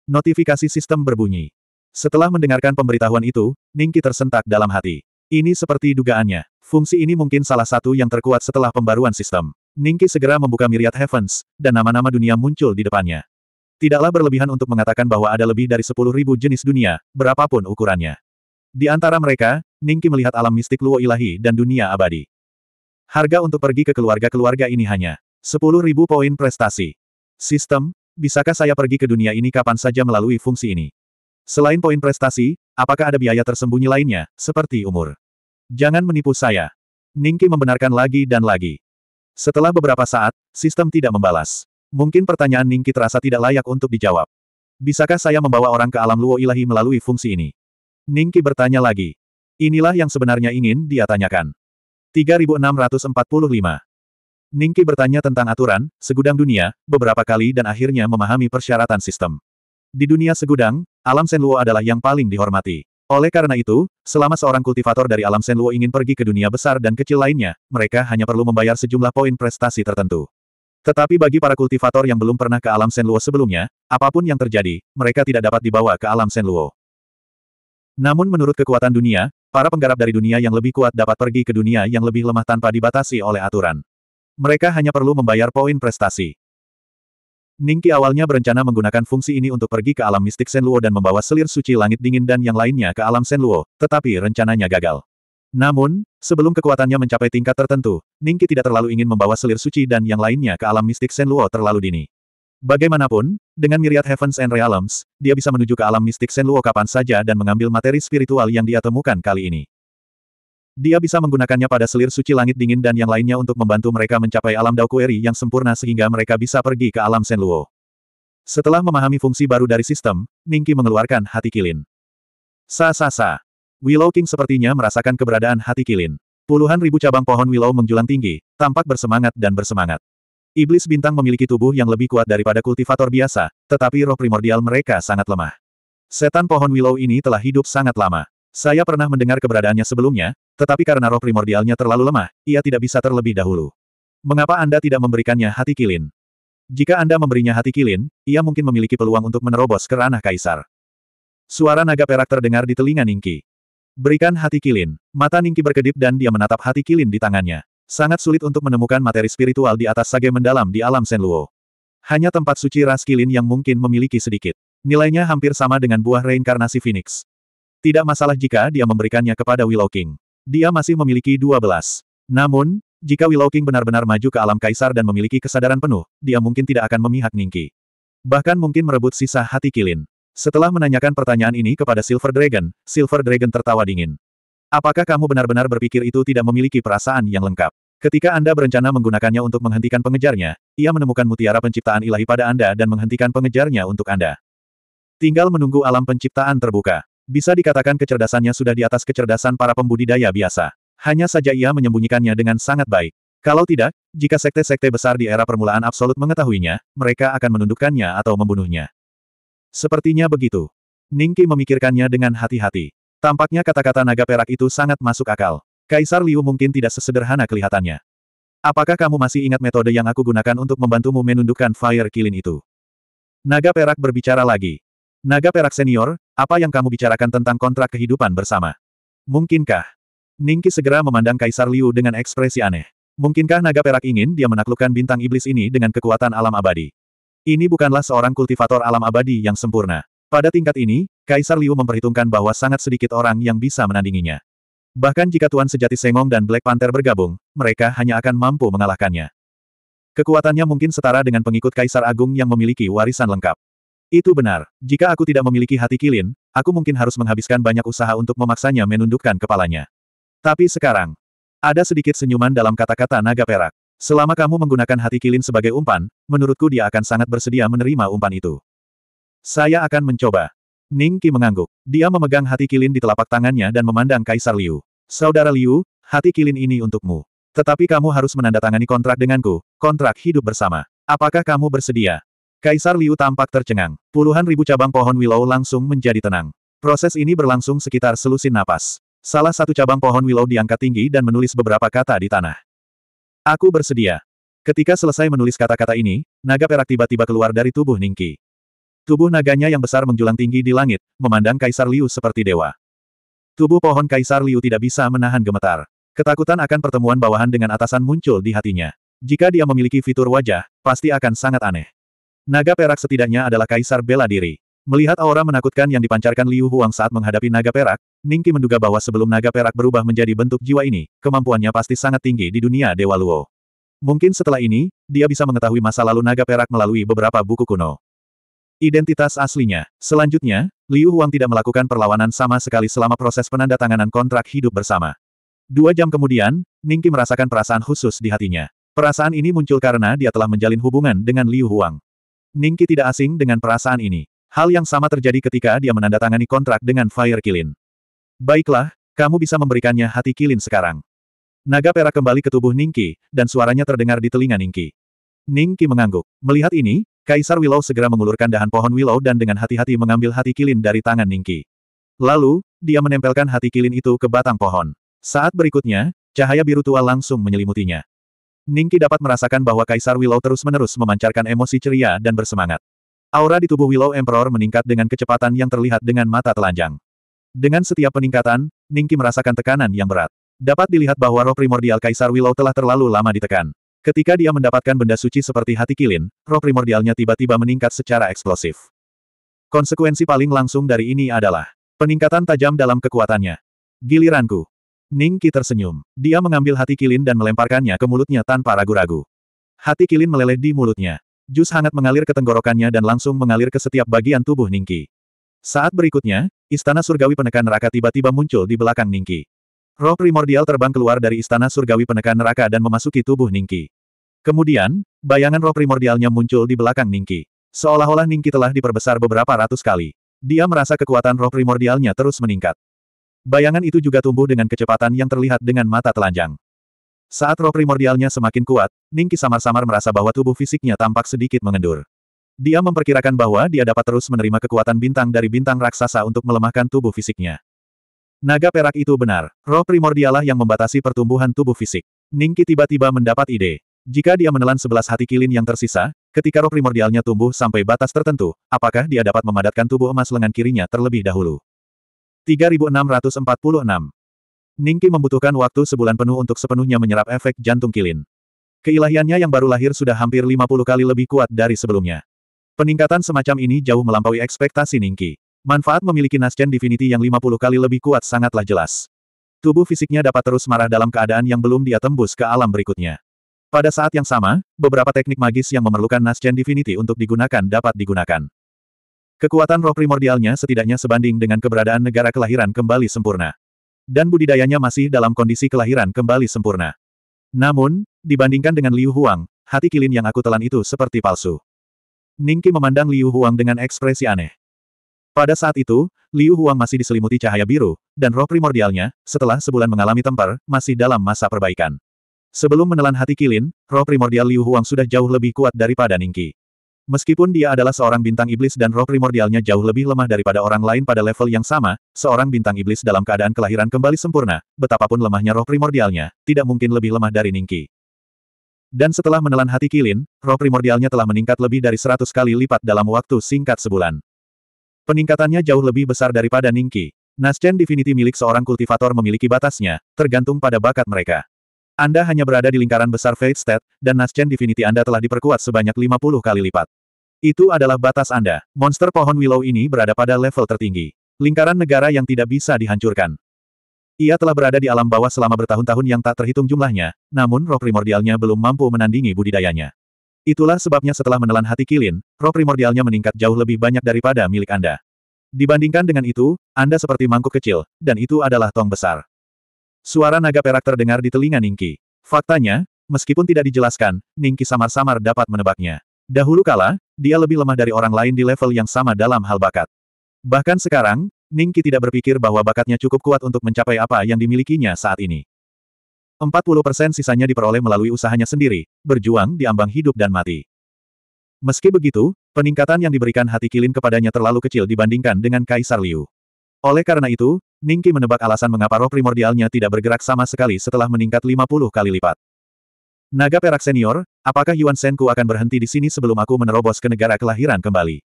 Notifikasi sistem berbunyi. Setelah mendengarkan pemberitahuan itu, Ningki tersentak dalam hati. Ini seperti dugaannya. Fungsi ini mungkin salah satu yang terkuat setelah pembaruan sistem. Ningki segera membuka Myriad Heavens, dan nama-nama dunia muncul di depannya. Tidaklah berlebihan untuk mengatakan bahwa ada lebih dari 10.000 jenis dunia, berapapun ukurannya. Di antara mereka, Ningki melihat alam mistik Luo Ilahi dan dunia abadi. Harga untuk pergi ke keluarga-keluarga ini hanya 10.000 poin prestasi. Sistem, bisakah saya pergi ke dunia ini kapan saja melalui fungsi ini? Selain poin prestasi, Apakah ada biaya tersembunyi lainnya, seperti umur? Jangan menipu saya. Ningki membenarkan lagi dan lagi. Setelah beberapa saat, sistem tidak membalas. Mungkin pertanyaan Ningki terasa tidak layak untuk dijawab. Bisakah saya membawa orang ke alam luo ilahi melalui fungsi ini? Ningki bertanya lagi. Inilah yang sebenarnya ingin dia tanyakan. 3645 Ningki bertanya tentang aturan, segudang dunia, beberapa kali dan akhirnya memahami persyaratan sistem. Di dunia segudang, Alam Senluo adalah yang paling dihormati. Oleh karena itu, selama seorang kultivator dari alam Senluo ingin pergi ke dunia besar dan kecil lainnya, mereka hanya perlu membayar sejumlah poin prestasi tertentu. Tetapi bagi para kultivator yang belum pernah ke alam Senluo sebelumnya, apapun yang terjadi, mereka tidak dapat dibawa ke alam Senluo. Namun menurut kekuatan dunia, para penggarap dari dunia yang lebih kuat dapat pergi ke dunia yang lebih lemah tanpa dibatasi oleh aturan. Mereka hanya perlu membayar poin prestasi. Ningki awalnya berencana menggunakan fungsi ini untuk pergi ke alam mistik Senluo dan membawa selir suci langit dingin dan yang lainnya ke alam Senluo, tetapi rencananya gagal. Namun, sebelum kekuatannya mencapai tingkat tertentu, Ningki tidak terlalu ingin membawa selir suci dan yang lainnya ke alam mistik Senluo terlalu dini. Bagaimanapun, dengan Myriad Heavens and Realms, dia bisa menuju ke alam mistik Senluo kapan saja dan mengambil materi spiritual yang dia temukan kali ini. Dia bisa menggunakannya pada selir suci langit dingin dan yang lainnya untuk membantu mereka mencapai alam Daokueri yang sempurna sehingga mereka bisa pergi ke alam Senluo. Setelah memahami fungsi baru dari sistem, Ningki mengeluarkan hati kilin. Sa-sa-sa. Willow King sepertinya merasakan keberadaan hati kilin. Puluhan ribu cabang pohon Willow menjulang tinggi, tampak bersemangat dan bersemangat. Iblis bintang memiliki tubuh yang lebih kuat daripada kultivator biasa, tetapi roh primordial mereka sangat lemah. Setan pohon Willow ini telah hidup sangat lama. Saya pernah mendengar keberadaannya sebelumnya, tetapi karena roh primordialnya terlalu lemah, ia tidak bisa terlebih dahulu. Mengapa Anda tidak memberikannya hati kilin? Jika Anda memberinya hati kilin, ia mungkin memiliki peluang untuk menerobos ke ranah kaisar. Suara naga perak terdengar di telinga Ningki. Berikan hati kilin. Mata Ningki berkedip dan dia menatap hati kilin di tangannya. Sangat sulit untuk menemukan materi spiritual di atas sage mendalam di alam Senluo. Hanya tempat suci ras kilin yang mungkin memiliki sedikit. Nilainya hampir sama dengan buah reinkarnasi Phoenix. Tidak masalah jika dia memberikannya kepada Willow King. Dia masih memiliki dua belas. Namun, jika Willow King benar-benar maju ke alam kaisar dan memiliki kesadaran penuh, dia mungkin tidak akan memihak Ningki. Bahkan mungkin merebut sisa hati Kilin. Setelah menanyakan pertanyaan ini kepada Silver Dragon, Silver Dragon tertawa dingin. Apakah kamu benar-benar berpikir itu tidak memiliki perasaan yang lengkap? Ketika Anda berencana menggunakannya untuk menghentikan pengejarnya, ia menemukan mutiara penciptaan ilahi pada Anda dan menghentikan pengejarnya untuk Anda. Tinggal menunggu alam penciptaan terbuka. Bisa dikatakan kecerdasannya sudah di atas kecerdasan para pembudidaya biasa. Hanya saja ia menyembunyikannya dengan sangat baik. Kalau tidak, jika sekte-sekte besar di era permulaan absolut mengetahuinya, mereka akan menundukkannya atau membunuhnya. Sepertinya begitu. Ningki memikirkannya dengan hati-hati. Tampaknya kata-kata naga perak itu sangat masuk akal. Kaisar Liu mungkin tidak sesederhana kelihatannya. Apakah kamu masih ingat metode yang aku gunakan untuk membantumu menundukkan Fire Kilin itu? Naga perak berbicara lagi. Naga perak senior, apa yang kamu bicarakan tentang kontrak kehidupan bersama? Mungkinkah? Ningki segera memandang Kaisar Liu dengan ekspresi aneh. Mungkinkah naga perak ingin dia menaklukkan bintang iblis ini dengan kekuatan alam abadi? Ini bukanlah seorang kultivator alam abadi yang sempurna. Pada tingkat ini, Kaisar Liu memperhitungkan bahwa sangat sedikit orang yang bisa menandinginya. Bahkan jika Tuan Sejati Sengong dan Black Panther bergabung, mereka hanya akan mampu mengalahkannya. Kekuatannya mungkin setara dengan pengikut Kaisar Agung yang memiliki warisan lengkap. Itu benar. Jika aku tidak memiliki hati kilin, aku mungkin harus menghabiskan banyak usaha untuk memaksanya menundukkan kepalanya. Tapi sekarang, ada sedikit senyuman dalam kata-kata naga perak. Selama kamu menggunakan hati kilin sebagai umpan, menurutku dia akan sangat bersedia menerima umpan itu. Saya akan mencoba. Ning Qi mengangguk. Dia memegang hati kilin di telapak tangannya dan memandang Kaisar Liu. Saudara Liu, hati kilin ini untukmu. Tetapi kamu harus menandatangani kontrak denganku, kontrak hidup bersama. Apakah kamu bersedia? Kaisar Liu tampak tercengang. Puluhan ribu cabang pohon willow langsung menjadi tenang. Proses ini berlangsung sekitar selusin napas. Salah satu cabang pohon willow diangkat tinggi dan menulis beberapa kata di tanah. Aku bersedia. Ketika selesai menulis kata-kata ini, naga perak tiba-tiba keluar dari tubuh Ningki. Tubuh naganya yang besar menjulang tinggi di langit, memandang Kaisar Liu seperti dewa. Tubuh pohon Kaisar Liu tidak bisa menahan gemetar. Ketakutan akan pertemuan bawahan dengan atasan muncul di hatinya. Jika dia memiliki fitur wajah, pasti akan sangat aneh. Naga perak setidaknya adalah kaisar bela diri. Melihat aura menakutkan yang dipancarkan Liu Huang saat menghadapi naga perak, Ningki menduga bahwa sebelum naga perak berubah menjadi bentuk jiwa ini, kemampuannya pasti sangat tinggi di dunia Dewa Luo. Mungkin setelah ini, dia bisa mengetahui masa lalu naga perak melalui beberapa buku kuno. Identitas aslinya. Selanjutnya, Liu Huang tidak melakukan perlawanan sama sekali selama proses penandatanganan kontrak hidup bersama. Dua jam kemudian, Ningki merasakan perasaan khusus di hatinya. Perasaan ini muncul karena dia telah menjalin hubungan dengan Liu Huang. Ningki tidak asing dengan perasaan ini. Hal yang sama terjadi ketika dia menandatangani kontrak dengan Fire Kilin. Baiklah, kamu bisa memberikannya hati Kilin sekarang. Naga perak kembali ke tubuh Ningki, dan suaranya terdengar di telinga Ningki. Ningki mengangguk. Melihat ini, Kaisar Willow segera mengulurkan dahan pohon Willow dan dengan hati-hati mengambil hati Kilin dari tangan Ningki. Lalu, dia menempelkan hati Kilin itu ke batang pohon. Saat berikutnya, cahaya biru tua langsung menyelimutinya. Ningki dapat merasakan bahwa Kaisar Willow terus-menerus memancarkan emosi ceria dan bersemangat. Aura di tubuh Willow Emperor meningkat dengan kecepatan yang terlihat dengan mata telanjang. Dengan setiap peningkatan, Ningki merasakan tekanan yang berat. Dapat dilihat bahwa roh primordial Kaisar Willow telah terlalu lama ditekan. Ketika dia mendapatkan benda suci seperti hati kilin, roh primordialnya tiba-tiba meningkat secara eksplosif. Konsekuensi paling langsung dari ini adalah peningkatan tajam dalam kekuatannya. Giliranku. Ning Qi tersenyum. Dia mengambil hati Kilin dan melemparkannya ke mulutnya tanpa ragu-ragu. Hati Kilin meleleh di mulutnya. Jus hangat mengalir ke tenggorokannya dan langsung mengalir ke setiap bagian tubuh Ning Qi. Saat berikutnya, istana surgawi penekan neraka tiba-tiba muncul di belakang Ning Qi. Roh primordial terbang keluar dari istana surgawi penekan neraka dan memasuki tubuh Ning Qi. Kemudian, bayangan roh primordialnya muncul di belakang Ning Qi. Seolah-olah Ningki telah diperbesar beberapa ratus kali. Dia merasa kekuatan roh primordialnya terus meningkat. Bayangan itu juga tumbuh dengan kecepatan yang terlihat dengan mata telanjang. Saat roh primordialnya semakin kuat, Ningki samar-samar merasa bahwa tubuh fisiknya tampak sedikit mengendur. Dia memperkirakan bahwa dia dapat terus menerima kekuatan bintang dari bintang raksasa untuk melemahkan tubuh fisiknya. Naga perak itu benar, roh primordialah yang membatasi pertumbuhan tubuh fisik. Ningki tiba-tiba mendapat ide. Jika dia menelan sebelas hati kilin yang tersisa, ketika roh primordialnya tumbuh sampai batas tertentu, apakah dia dapat memadatkan tubuh emas lengan kirinya terlebih dahulu? 3646. Ningki membutuhkan waktu sebulan penuh untuk sepenuhnya menyerap efek jantung kilin. Keilahiannya yang baru lahir sudah hampir 50 kali lebih kuat dari sebelumnya. Peningkatan semacam ini jauh melampaui ekspektasi Ningki. Manfaat memiliki Naschen Divinity yang 50 kali lebih kuat sangatlah jelas. Tubuh fisiknya dapat terus marah dalam keadaan yang belum dia tembus ke alam berikutnya. Pada saat yang sama, beberapa teknik magis yang memerlukan Naschen Divinity untuk digunakan dapat digunakan. Kekuatan roh primordialnya setidaknya sebanding dengan keberadaan negara kelahiran kembali sempurna. Dan budidayanya masih dalam kondisi kelahiran kembali sempurna. Namun, dibandingkan dengan Liu Huang, hati kilin yang aku telan itu seperti palsu. Ningki memandang Liu Huang dengan ekspresi aneh. Pada saat itu, Liu Huang masih diselimuti cahaya biru, dan roh primordialnya, setelah sebulan mengalami temper, masih dalam masa perbaikan. Sebelum menelan hati Kilin, roh primordial Liu Huang sudah jauh lebih kuat daripada Ningki. Meskipun dia adalah seorang bintang iblis dan roh primordialnya jauh lebih lemah daripada orang lain pada level yang sama, seorang bintang iblis dalam keadaan kelahiran kembali sempurna, betapapun lemahnya roh primordialnya, tidak mungkin lebih lemah dari Ningki. Dan setelah menelan hati Kilin, roh primordialnya telah meningkat lebih dari seratus kali lipat dalam waktu singkat sebulan. Peningkatannya jauh lebih besar daripada Ningki. Nascen Divinity milik seorang kultivator memiliki batasnya, tergantung pada bakat mereka. Anda hanya berada di lingkaran besar Fate State, dan Nascent Divinity Anda telah diperkuat sebanyak 50 kali lipat. Itu adalah batas Anda. Monster pohon Willow ini berada pada level tertinggi. Lingkaran negara yang tidak bisa dihancurkan. Ia telah berada di alam bawah selama bertahun-tahun yang tak terhitung jumlahnya, namun roh primordialnya belum mampu menandingi budidayanya. Itulah sebabnya setelah menelan hati Kilin, roh primordialnya meningkat jauh lebih banyak daripada milik Anda. Dibandingkan dengan itu, Anda seperti mangkuk kecil, dan itu adalah tong besar. Suara naga perak terdengar di telinga Ningki. Faktanya, meskipun tidak dijelaskan, Ningki samar-samar dapat menebaknya. Dahulu kala, dia lebih lemah dari orang lain di level yang sama dalam hal bakat. Bahkan sekarang, Ningki tidak berpikir bahwa bakatnya cukup kuat untuk mencapai apa yang dimilikinya saat ini. 40% sisanya diperoleh melalui usahanya sendiri, berjuang di ambang hidup dan mati. Meski begitu, peningkatan yang diberikan hati Kilin kepadanya terlalu kecil dibandingkan dengan Kaisar Liu. Oleh karena itu, Ningki menebak alasan mengapa roh primordialnya tidak bergerak sama sekali setelah meningkat 50 kali lipat. Naga perak senior, apakah Yuan Senku akan berhenti di sini sebelum aku menerobos ke negara kelahiran kembali?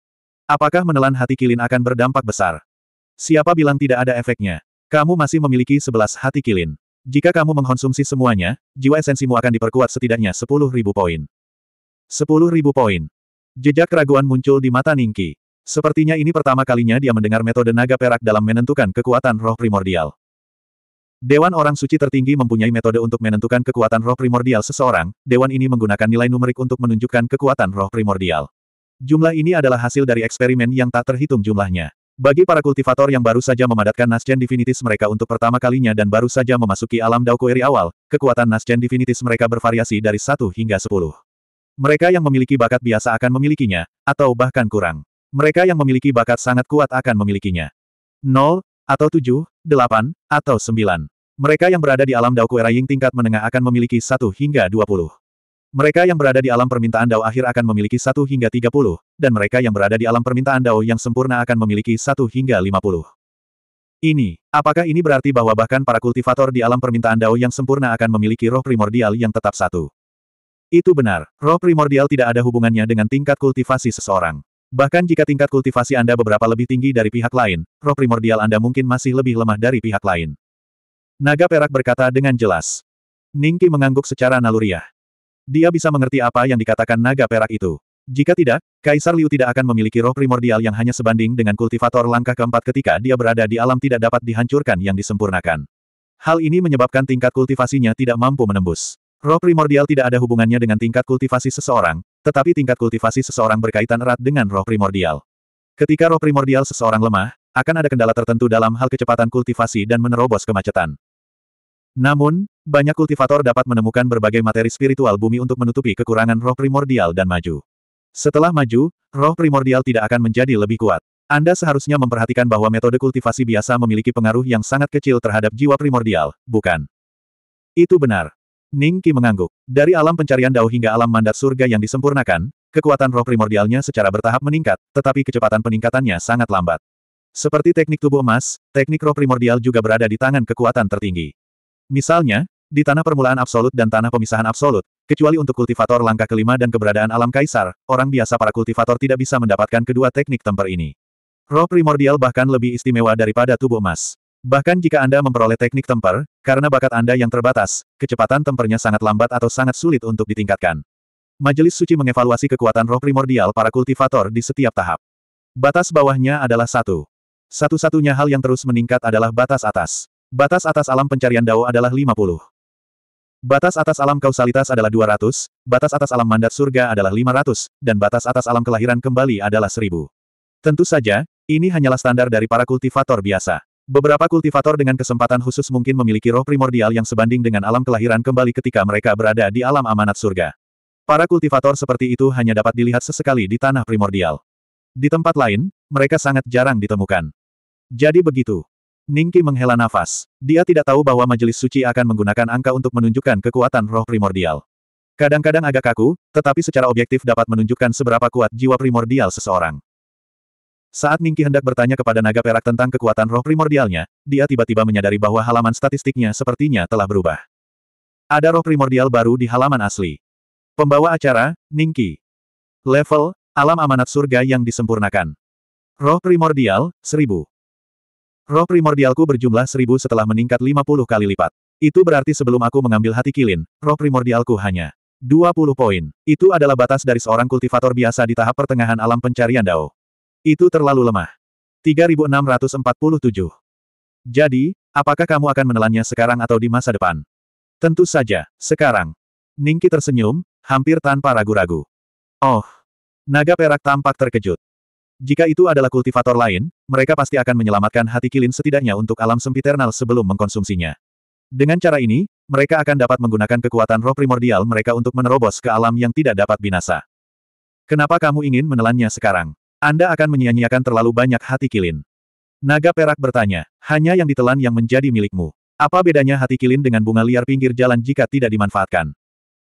Apakah menelan hati kilin akan berdampak besar? Siapa bilang tidak ada efeknya? Kamu masih memiliki sebelas hati kilin. Jika kamu mengkonsumsi semuanya, jiwa esensimu akan diperkuat setidaknya 10.000 poin. 10.000 poin. Jejak keraguan muncul di mata Ningki. Sepertinya ini pertama kalinya dia mendengar metode naga perak dalam menentukan kekuatan roh primordial. Dewan Orang Suci tertinggi mempunyai metode untuk menentukan kekuatan roh primordial seseorang, dewan ini menggunakan nilai numerik untuk menunjukkan kekuatan roh primordial. Jumlah ini adalah hasil dari eksperimen yang tak terhitung jumlahnya. Bagi para kultivator yang baru saja memadatkan Nasgen Divinitis mereka untuk pertama kalinya dan baru saja memasuki alam Daokueri awal, kekuatan Nasgen Divinitis mereka bervariasi dari 1 hingga 10. Mereka yang memiliki bakat biasa akan memilikinya, atau bahkan kurang mereka yang memiliki bakat sangat kuat akan memilikinya. 0, atau 7, 8, atau 9. Mereka yang berada di alam Dao Ying tingkat menengah akan memiliki 1 hingga 20. Mereka yang berada di alam permintaan Dao akhir akan memiliki 1 hingga 30, dan mereka yang berada di alam permintaan Dao yang sempurna akan memiliki 1 hingga 50. Ini, apakah ini berarti bahwa bahkan para kultivator di alam permintaan Dao yang sempurna akan memiliki roh primordial yang tetap satu? Itu benar, roh primordial tidak ada hubungannya dengan tingkat kultivasi seseorang. Bahkan jika tingkat kultivasi Anda beberapa lebih tinggi dari pihak lain, roh primordial Anda mungkin masih lebih lemah dari pihak lain. Naga Perak berkata dengan jelas. Ningki mengangguk secara naluriah. Dia bisa mengerti apa yang dikatakan Naga Perak itu. Jika tidak, Kaisar Liu tidak akan memiliki roh primordial yang hanya sebanding dengan kultivator langkah keempat ketika dia berada di alam tidak dapat dihancurkan yang disempurnakan. Hal ini menyebabkan tingkat kultivasinya tidak mampu menembus. Roh primordial tidak ada hubungannya dengan tingkat kultivasi seseorang, tetapi tingkat kultivasi seseorang berkaitan erat dengan roh primordial. Ketika roh primordial seseorang lemah, akan ada kendala tertentu dalam hal kecepatan kultivasi dan menerobos kemacetan. Namun, banyak kultivator dapat menemukan berbagai materi spiritual bumi untuk menutupi kekurangan roh primordial dan maju. Setelah maju, roh primordial tidak akan menjadi lebih kuat. Anda seharusnya memperhatikan bahwa metode kultivasi biasa memiliki pengaruh yang sangat kecil terhadap jiwa primordial, bukan? Itu benar. Ning Qi mengangguk. Dari alam pencarian Dao hingga alam mandat surga yang disempurnakan, kekuatan roh primordialnya secara bertahap meningkat, tetapi kecepatan peningkatannya sangat lambat. Seperti teknik tubuh emas, teknik roh primordial juga berada di tangan kekuatan tertinggi. Misalnya, di tanah permulaan absolut dan tanah pemisahan absolut, kecuali untuk kultivator langkah kelima dan keberadaan alam kaisar, orang biasa para kultivator tidak bisa mendapatkan kedua teknik temper ini. Roh primordial bahkan lebih istimewa daripada tubuh emas. Bahkan jika Anda memperoleh teknik temper, karena bakat Anda yang terbatas, kecepatan tempernya sangat lambat atau sangat sulit untuk ditingkatkan. Majelis Suci mengevaluasi kekuatan roh primordial para kultivator di setiap tahap. Batas bawahnya adalah satu. Satu-satunya hal yang terus meningkat adalah batas atas. Batas atas alam pencarian Dao adalah 50. Batas atas alam kausalitas adalah 200, batas atas alam mandat surga adalah 500, dan batas atas alam kelahiran kembali adalah 1000. Tentu saja, ini hanyalah standar dari para kultivator biasa. Beberapa kultivator dengan kesempatan khusus mungkin memiliki roh primordial yang sebanding dengan alam kelahiran kembali ketika mereka berada di alam amanat surga. Para kultivator seperti itu hanya dapat dilihat sesekali di tanah primordial. Di tempat lain, mereka sangat jarang ditemukan. Jadi begitu. Ningki menghela nafas. Dia tidak tahu bahwa majelis suci akan menggunakan angka untuk menunjukkan kekuatan roh primordial. Kadang-kadang agak kaku, tetapi secara objektif dapat menunjukkan seberapa kuat jiwa primordial seseorang. Saat Ningki hendak bertanya kepada naga perak tentang kekuatan roh primordialnya, dia tiba-tiba menyadari bahwa halaman statistiknya sepertinya telah berubah. Ada roh primordial baru di halaman asli. Pembawa acara, Ningki. Level, alam amanat surga yang disempurnakan. Roh primordial, seribu. Roh primordialku berjumlah seribu setelah meningkat lima puluh kali lipat. Itu berarti sebelum aku mengambil hati kilin, roh primordialku hanya dua puluh poin. Itu adalah batas dari seorang kultivator biasa di tahap pertengahan alam pencarian Dao. Itu terlalu lemah. 3647. Jadi, apakah kamu akan menelannya sekarang atau di masa depan? Tentu saja, sekarang. Ningki tersenyum, hampir tanpa ragu-ragu. Oh, naga perak tampak terkejut. Jika itu adalah kultivator lain, mereka pasti akan menyelamatkan hati Kilin setidaknya untuk alam sempiternal sebelum mengkonsumsinya. Dengan cara ini, mereka akan dapat menggunakan kekuatan roh primordial mereka untuk menerobos ke alam yang tidak dapat binasa. Kenapa kamu ingin menelannya sekarang? Anda akan menyia-nyiakan terlalu banyak hati kilin. Naga perak bertanya, hanya yang ditelan yang menjadi milikmu. Apa bedanya hati kilin dengan bunga liar pinggir jalan jika tidak dimanfaatkan?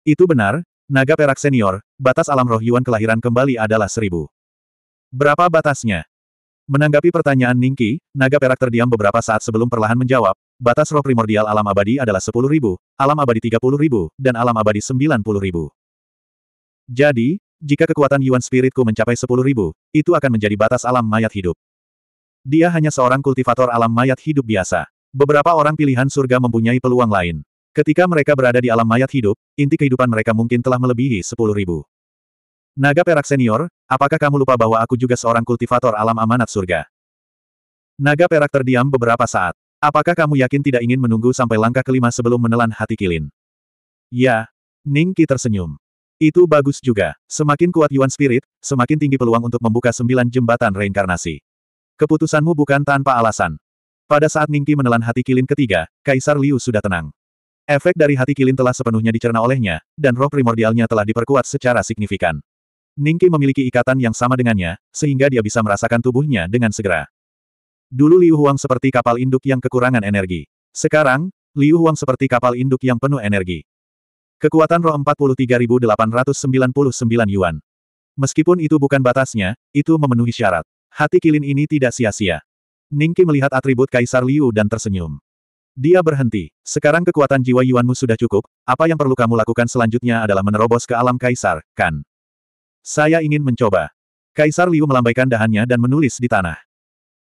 Itu benar, naga perak senior, batas alam roh Yuan kelahiran kembali adalah seribu. Berapa batasnya? Menanggapi pertanyaan Ningki, naga perak terdiam beberapa saat sebelum perlahan menjawab, batas roh primordial alam abadi adalah sepuluh ribu, alam abadi tiga puluh ribu, dan alam abadi sembilan puluh ribu. Jadi, jika kekuatan Yuan Spiritku mencapai ribu, itu akan menjadi batas alam mayat hidup. Dia hanya seorang kultivator alam mayat hidup biasa. Beberapa orang pilihan surga mempunyai peluang lain. Ketika mereka berada di alam mayat hidup, inti kehidupan mereka mungkin telah melebihi ribu. Naga Perak Senior, apakah kamu lupa bahwa aku juga seorang kultivator alam amanat surga? Naga Perak terdiam beberapa saat. Apakah kamu yakin tidak ingin menunggu sampai langkah kelima sebelum menelan hati Kilin? Ya. Ningki tersenyum. Itu bagus juga. Semakin kuat Yuan Spirit, semakin tinggi peluang untuk membuka sembilan jembatan reinkarnasi. Keputusanmu bukan tanpa alasan. Pada saat Ningki menelan hati kilin ketiga, Kaisar Liu sudah tenang. Efek dari hati kilin telah sepenuhnya dicerna olehnya, dan roh primordialnya telah diperkuat secara signifikan. Ningki memiliki ikatan yang sama dengannya, sehingga dia bisa merasakan tubuhnya dengan segera. Dulu Liu Huang seperti kapal induk yang kekurangan energi. Sekarang, Liu Huang seperti kapal induk yang penuh energi. Kekuatan roh 43899 yuan. Meskipun itu bukan batasnya, itu memenuhi syarat. Hati Kilin ini tidak sia-sia. Ningki melihat atribut Kaisar Liu dan tersenyum. Dia berhenti. Sekarang kekuatan jiwa Yuanmu sudah cukup, apa yang perlu kamu lakukan selanjutnya adalah menerobos ke alam Kaisar, kan? Saya ingin mencoba. Kaisar Liu melambaikan dahannya dan menulis di tanah.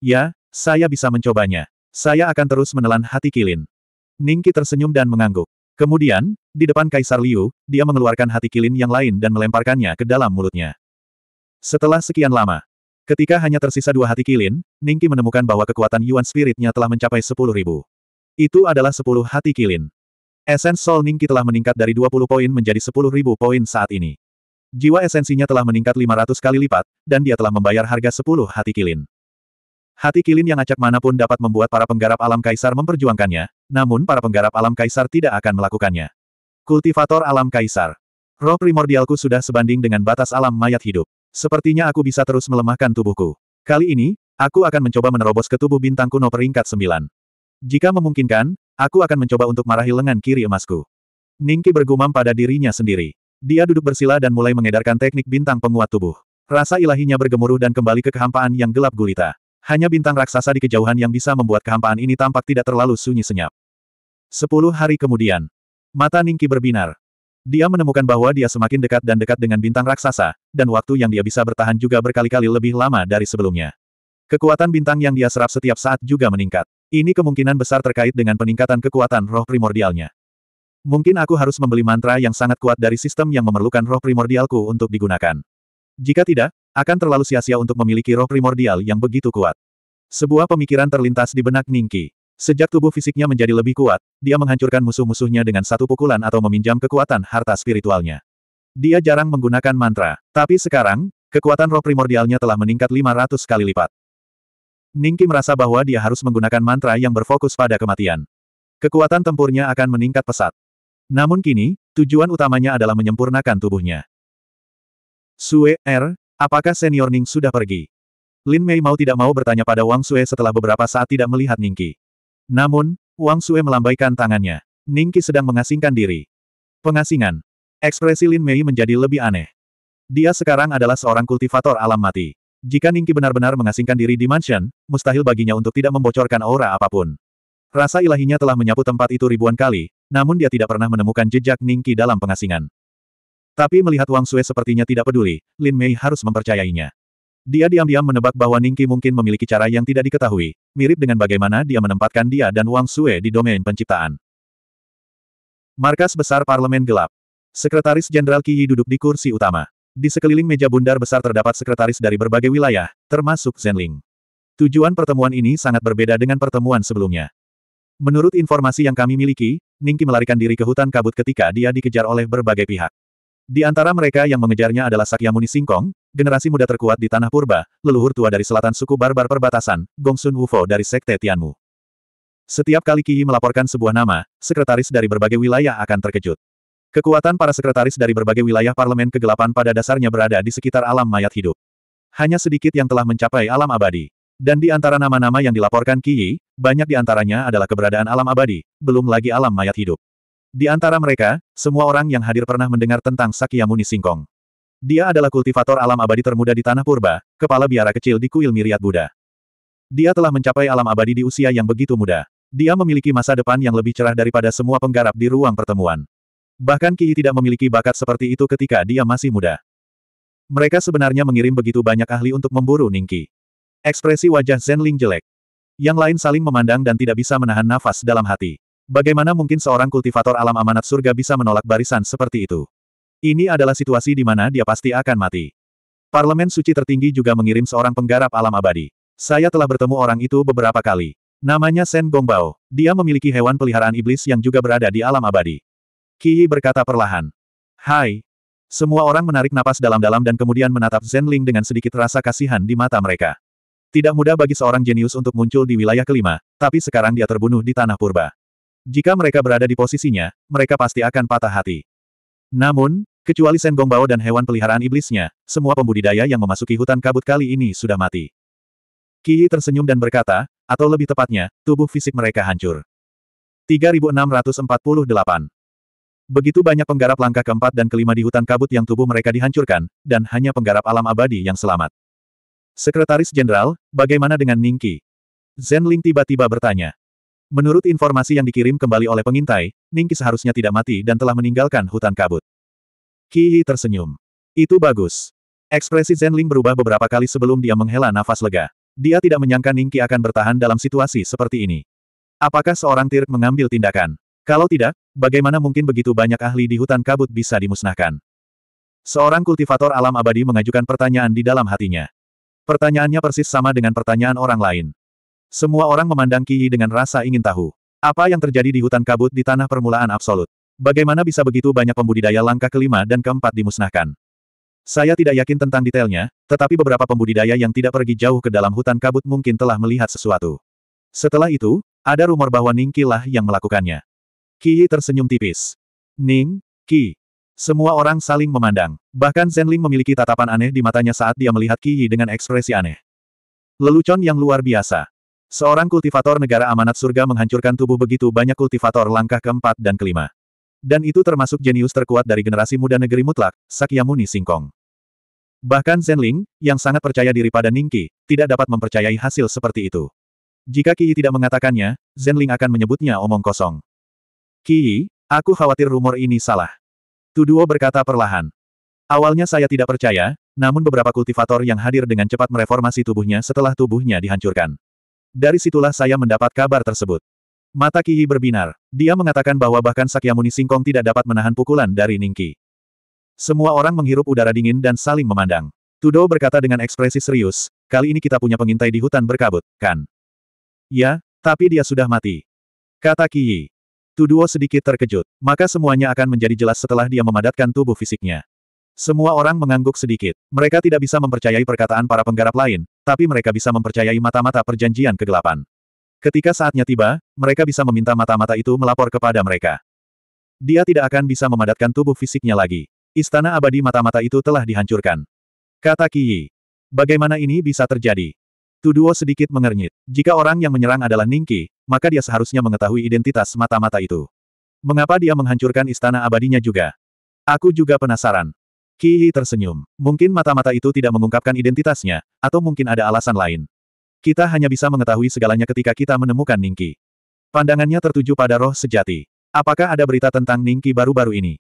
Ya, saya bisa mencobanya. Saya akan terus menelan hati Kilin. Ningki tersenyum dan mengangguk. Kemudian, di depan Kaisar Liu, dia mengeluarkan hati kilin yang lain dan melemparkannya ke dalam mulutnya. Setelah sekian lama, ketika hanya tersisa dua hati kilin, Ningki menemukan bahwa kekuatan Yuan Spiritnya telah mencapai sepuluh ribu. Itu adalah sepuluh hati kilin. Esens Soul Ningki telah meningkat dari 20 poin menjadi sepuluh ribu poin saat ini. Jiwa esensinya telah meningkat 500 kali lipat, dan dia telah membayar harga sepuluh hati kilin. Hati kilin yang acak manapun dapat membuat para penggarap alam kaisar memperjuangkannya, namun para penggarap alam kaisar tidak akan melakukannya. Kultivator alam kaisar. Roh primordialku sudah sebanding dengan batas alam mayat hidup. Sepertinya aku bisa terus melemahkan tubuhku. Kali ini, aku akan mencoba menerobos ke tubuh bintang kuno peringkat sembilan. Jika memungkinkan, aku akan mencoba untuk marahi lengan kiri emasku. Ningki bergumam pada dirinya sendiri. Dia duduk bersila dan mulai mengedarkan teknik bintang penguat tubuh. Rasa ilahinya bergemuruh dan kembali ke kehampaan yang gelap gulita. Hanya bintang raksasa di kejauhan yang bisa membuat kehampaan ini tampak tidak terlalu sunyi senyap. Sepuluh hari kemudian, mata Ningki berbinar. Dia menemukan bahwa dia semakin dekat dan dekat dengan bintang raksasa, dan waktu yang dia bisa bertahan juga berkali-kali lebih lama dari sebelumnya. Kekuatan bintang yang dia serap setiap saat juga meningkat. Ini kemungkinan besar terkait dengan peningkatan kekuatan roh primordialnya. Mungkin aku harus membeli mantra yang sangat kuat dari sistem yang memerlukan roh primordialku untuk digunakan. Jika tidak, akan terlalu sia-sia untuk memiliki roh primordial yang begitu kuat. Sebuah pemikiran terlintas di benak Ningki. Sejak tubuh fisiknya menjadi lebih kuat, dia menghancurkan musuh-musuhnya dengan satu pukulan atau meminjam kekuatan harta spiritualnya. Dia jarang menggunakan mantra, tapi sekarang, kekuatan roh primordialnya telah meningkat 500 kali lipat. Ningki merasa bahwa dia harus menggunakan mantra yang berfokus pada kematian. Kekuatan tempurnya akan meningkat pesat. Namun kini, tujuan utamanya adalah menyempurnakan tubuhnya. Sue, R, er, Apakah senior Ning sudah pergi? Lin Mei mau tidak mau bertanya pada Wang Sue setelah beberapa saat tidak melihat Ningki. Namun, Wang Sue melambaikan tangannya. Ningki sedang mengasingkan diri. Pengasingan. Ekspresi Lin Mei menjadi lebih aneh. Dia sekarang adalah seorang kultivator alam mati. Jika Ningki benar-benar mengasingkan diri di mansion, mustahil baginya untuk tidak membocorkan aura apapun. Rasa ilahinya telah menyapu tempat itu ribuan kali, namun dia tidak pernah menemukan jejak Ningki dalam pengasingan. Tapi melihat Wang Sue sepertinya tidak peduli, Lin Mei harus mempercayainya. Dia diam-diam menebak bahwa Ningki mungkin memiliki cara yang tidak diketahui, mirip dengan bagaimana dia menempatkan dia dan Wang Sue di domain penciptaan. Markas Besar Parlemen Gelap Sekretaris Jenderal Qi Yi duduk di kursi utama. Di sekeliling meja bundar besar terdapat sekretaris dari berbagai wilayah, termasuk Zenling. Tujuan pertemuan ini sangat berbeda dengan pertemuan sebelumnya. Menurut informasi yang kami miliki, Ningki melarikan diri ke hutan kabut ketika dia dikejar oleh berbagai pihak. Di antara mereka yang mengejarnya adalah Sakyamuni Singkong, generasi muda terkuat di Tanah Purba, leluhur tua dari selatan suku Barbar perbatasan, Gongsun Wufo dari Sekte Tianmu. Setiap kali Qi melaporkan sebuah nama, sekretaris dari berbagai wilayah akan terkejut. Kekuatan para sekretaris dari berbagai wilayah parlemen kegelapan pada dasarnya berada di sekitar alam mayat hidup. Hanya sedikit yang telah mencapai alam abadi. Dan di antara nama-nama yang dilaporkan Qi, banyak di antaranya adalah keberadaan alam abadi, belum lagi alam mayat hidup. Di antara mereka, semua orang yang hadir pernah mendengar tentang Sakyamuni Singkong. Dia adalah kultivator alam abadi termuda di Tanah Purba, kepala biara kecil di kuil Miriat Buddha. Dia telah mencapai alam abadi di usia yang begitu muda. Dia memiliki masa depan yang lebih cerah daripada semua penggarap di ruang pertemuan. Bahkan Ki tidak memiliki bakat seperti itu ketika dia masih muda. Mereka sebenarnya mengirim begitu banyak ahli untuk memburu Ningki. Ekspresi wajah Zen Ling jelek. Yang lain saling memandang dan tidak bisa menahan nafas dalam hati. Bagaimana mungkin seorang kultivator alam amanat surga bisa menolak barisan seperti itu? Ini adalah situasi di mana dia pasti akan mati. Parlemen suci tertinggi juga mengirim seorang penggarap alam abadi. Saya telah bertemu orang itu beberapa kali. Namanya Sen Gongbao. Dia memiliki hewan peliharaan iblis yang juga berada di alam abadi. Qiyi berkata perlahan. Hai. Semua orang menarik napas dalam-dalam dan kemudian menatap Zen Ling dengan sedikit rasa kasihan di mata mereka. Tidak mudah bagi seorang jenius untuk muncul di wilayah kelima, tapi sekarang dia terbunuh di tanah purba. Jika mereka berada di posisinya, mereka pasti akan patah hati. Namun, kecuali Sen Gongbao dan hewan peliharaan iblisnya, semua pembudidaya yang memasuki hutan kabut kali ini sudah mati. Qi tersenyum dan berkata, atau lebih tepatnya, tubuh fisik mereka hancur. 3648 Begitu banyak penggarap langkah keempat dan kelima di hutan kabut yang tubuh mereka dihancurkan, dan hanya penggarap alam abadi yang selamat. Sekretaris Jenderal, bagaimana dengan Ningki? Zen Ling tiba-tiba bertanya. Menurut informasi yang dikirim kembali oleh pengintai, Ningki seharusnya tidak mati dan telah meninggalkan hutan kabut. Qiyi tersenyum. Itu bagus. Ekspresi Zenling berubah beberapa kali sebelum dia menghela nafas lega. Dia tidak menyangka Ningki akan bertahan dalam situasi seperti ini. Apakah seorang Tirk mengambil tindakan? Kalau tidak, bagaimana mungkin begitu banyak ahli di hutan kabut bisa dimusnahkan? Seorang kultivator alam abadi mengajukan pertanyaan di dalam hatinya. Pertanyaannya persis sama dengan pertanyaan orang lain. Semua orang memandang Qi dengan rasa ingin tahu. Apa yang terjadi di hutan kabut di tanah permulaan absolut? Bagaimana bisa begitu banyak pembudidaya langkah kelima dan keempat dimusnahkan? Saya tidak yakin tentang detailnya, tetapi beberapa pembudidaya yang tidak pergi jauh ke dalam hutan kabut mungkin telah melihat sesuatu. Setelah itu, ada rumor bahwa Ning Qi lah yang melakukannya. Qi tersenyum tipis. Ning, Qi. Semua orang saling memandang. Bahkan Zenling memiliki tatapan aneh di matanya saat dia melihat Qi dengan ekspresi aneh. Lelucon yang luar biasa. Seorang kultivator negara amanat surga menghancurkan tubuh begitu banyak kultivator langkah keempat dan kelima. Dan itu termasuk jenius terkuat dari generasi muda negeri mutlak, Sakyamuni Singkong. Bahkan Zenling, yang sangat percaya diri pada Ningki, tidak dapat mempercayai hasil seperti itu. Jika Qi tidak mengatakannya, Zenling akan menyebutnya omong kosong. Qi, aku khawatir rumor ini salah. Tuduo berkata perlahan. Awalnya saya tidak percaya, namun beberapa kultivator yang hadir dengan cepat mereformasi tubuhnya setelah tubuhnya dihancurkan. Dari situlah saya mendapat kabar tersebut. Mata Kihi berbinar. Dia mengatakan bahwa bahkan Sakyamuni Singkong tidak dapat menahan pukulan dari Ningki. Semua orang menghirup udara dingin dan saling memandang. Tudo berkata dengan ekspresi serius, kali ini kita punya pengintai di hutan berkabut, kan? Ya, tapi dia sudah mati. Kata Kiyi. Tuduo sedikit terkejut, maka semuanya akan menjadi jelas setelah dia memadatkan tubuh fisiknya. Semua orang mengangguk sedikit. Mereka tidak bisa mempercayai perkataan para penggarap lain, tapi mereka bisa mempercayai mata-mata perjanjian kegelapan. Ketika saatnya tiba, mereka bisa meminta mata-mata itu melapor kepada mereka. Dia tidak akan bisa memadatkan tubuh fisiknya lagi. Istana abadi mata-mata itu telah dihancurkan. Kata Kiyi. Bagaimana ini bisa terjadi? Tuduo sedikit mengernyit. Jika orang yang menyerang adalah Ningki, maka dia seharusnya mengetahui identitas mata-mata itu. Mengapa dia menghancurkan istana abadinya juga? Aku juga penasaran. Kihi tersenyum. Mungkin mata-mata itu tidak mengungkapkan identitasnya, atau mungkin ada alasan lain. Kita hanya bisa mengetahui segalanya ketika kita menemukan Ningki. Pandangannya tertuju pada roh sejati. Apakah ada berita tentang Ningki baru-baru ini?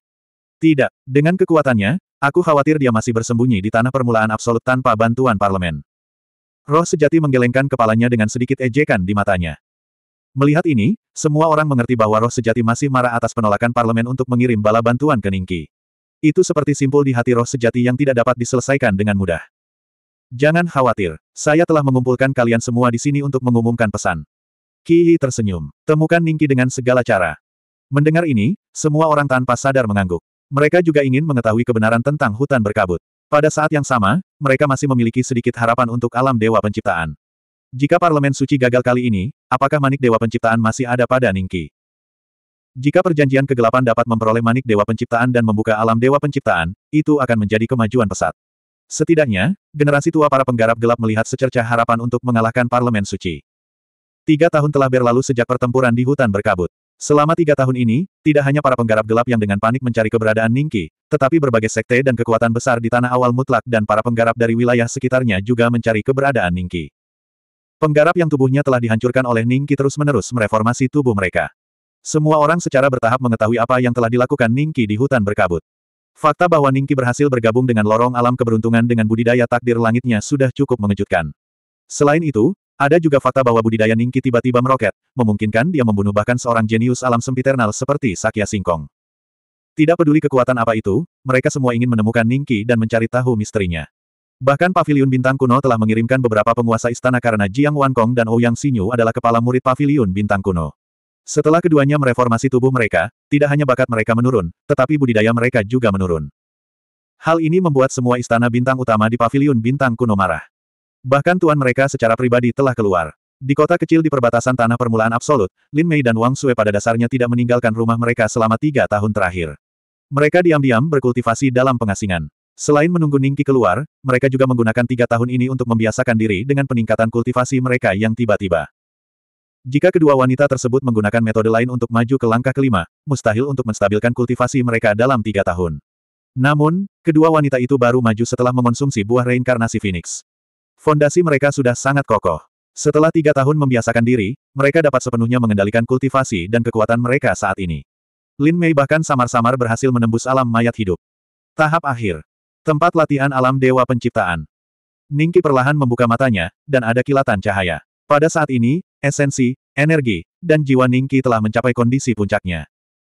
Tidak. Dengan kekuatannya, aku khawatir dia masih bersembunyi di tanah permulaan absolut tanpa bantuan parlemen. Roh sejati menggelengkan kepalanya dengan sedikit ejekan di matanya. Melihat ini, semua orang mengerti bahwa roh sejati masih marah atas penolakan parlemen untuk mengirim bala bantuan ke Ningki. Itu seperti simpul di hati roh sejati yang tidak dapat diselesaikan dengan mudah. Jangan khawatir, saya telah mengumpulkan kalian semua di sini untuk mengumumkan pesan. Kihi tersenyum. Temukan Ningki dengan segala cara. Mendengar ini, semua orang tanpa sadar mengangguk. Mereka juga ingin mengetahui kebenaran tentang hutan berkabut. Pada saat yang sama, mereka masih memiliki sedikit harapan untuk alam Dewa Penciptaan. Jika Parlemen Suci gagal kali ini, apakah manik Dewa Penciptaan masih ada pada Ningki? Jika perjanjian kegelapan dapat memperoleh manik dewa penciptaan dan membuka alam dewa penciptaan, itu akan menjadi kemajuan pesat. Setidaknya, generasi tua para penggarap gelap melihat secercah harapan untuk mengalahkan parlemen suci. Tiga tahun telah berlalu sejak pertempuran di hutan berkabut. Selama tiga tahun ini, tidak hanya para penggarap gelap yang dengan panik mencari keberadaan Ningki, tetapi berbagai sekte dan kekuatan besar di tanah awal mutlak dan para penggarap dari wilayah sekitarnya juga mencari keberadaan Ningki. Penggarap yang tubuhnya telah dihancurkan oleh Ningki terus-menerus mereformasi tubuh mereka. Semua orang secara bertahap mengetahui apa yang telah dilakukan Ningki di hutan berkabut. Fakta bahwa Ningki berhasil bergabung dengan lorong alam keberuntungan dengan budidaya takdir langitnya sudah cukup mengejutkan. Selain itu, ada juga fakta bahwa budidaya Ningki tiba-tiba meroket, memungkinkan dia membunuh bahkan seorang jenius alam sempiternal seperti Sakya Singkong. Tidak peduli kekuatan apa itu, mereka semua ingin menemukan Ningki dan mencari tahu misterinya. Bahkan Paviliun Bintang Kuno telah mengirimkan beberapa penguasa istana karena Jiang Wankong dan Ouyang oh Xinyu adalah kepala murid Paviliun Bintang Kuno. Setelah keduanya mereformasi tubuh mereka, tidak hanya bakat mereka menurun, tetapi budidaya mereka juga menurun. Hal ini membuat semua istana bintang utama di paviliun bintang kuno marah. Bahkan tuan mereka secara pribadi telah keluar. Di kota kecil di perbatasan tanah permulaan absolut, Lin Mei dan Wang Sue pada dasarnya tidak meninggalkan rumah mereka selama tiga tahun terakhir. Mereka diam-diam berkultivasi dalam pengasingan. Selain menunggu Ningki keluar, mereka juga menggunakan tiga tahun ini untuk membiasakan diri dengan peningkatan kultivasi mereka yang tiba-tiba. Jika kedua wanita tersebut menggunakan metode lain untuk maju ke langkah kelima, mustahil untuk menstabilkan kultivasi mereka dalam tiga tahun. Namun, kedua wanita itu baru maju setelah mengonsumsi buah reinkarnasi Phoenix. Fondasi mereka sudah sangat kokoh. Setelah tiga tahun membiasakan diri, mereka dapat sepenuhnya mengendalikan kultivasi dan kekuatan mereka saat ini. Lin Mei bahkan samar-samar berhasil menembus alam mayat hidup. Tahap akhir. Tempat latihan alam Dewa Penciptaan. Ningki perlahan membuka matanya, dan ada kilatan cahaya. Pada saat ini, esensi, energi, dan jiwa Ningki telah mencapai kondisi puncaknya.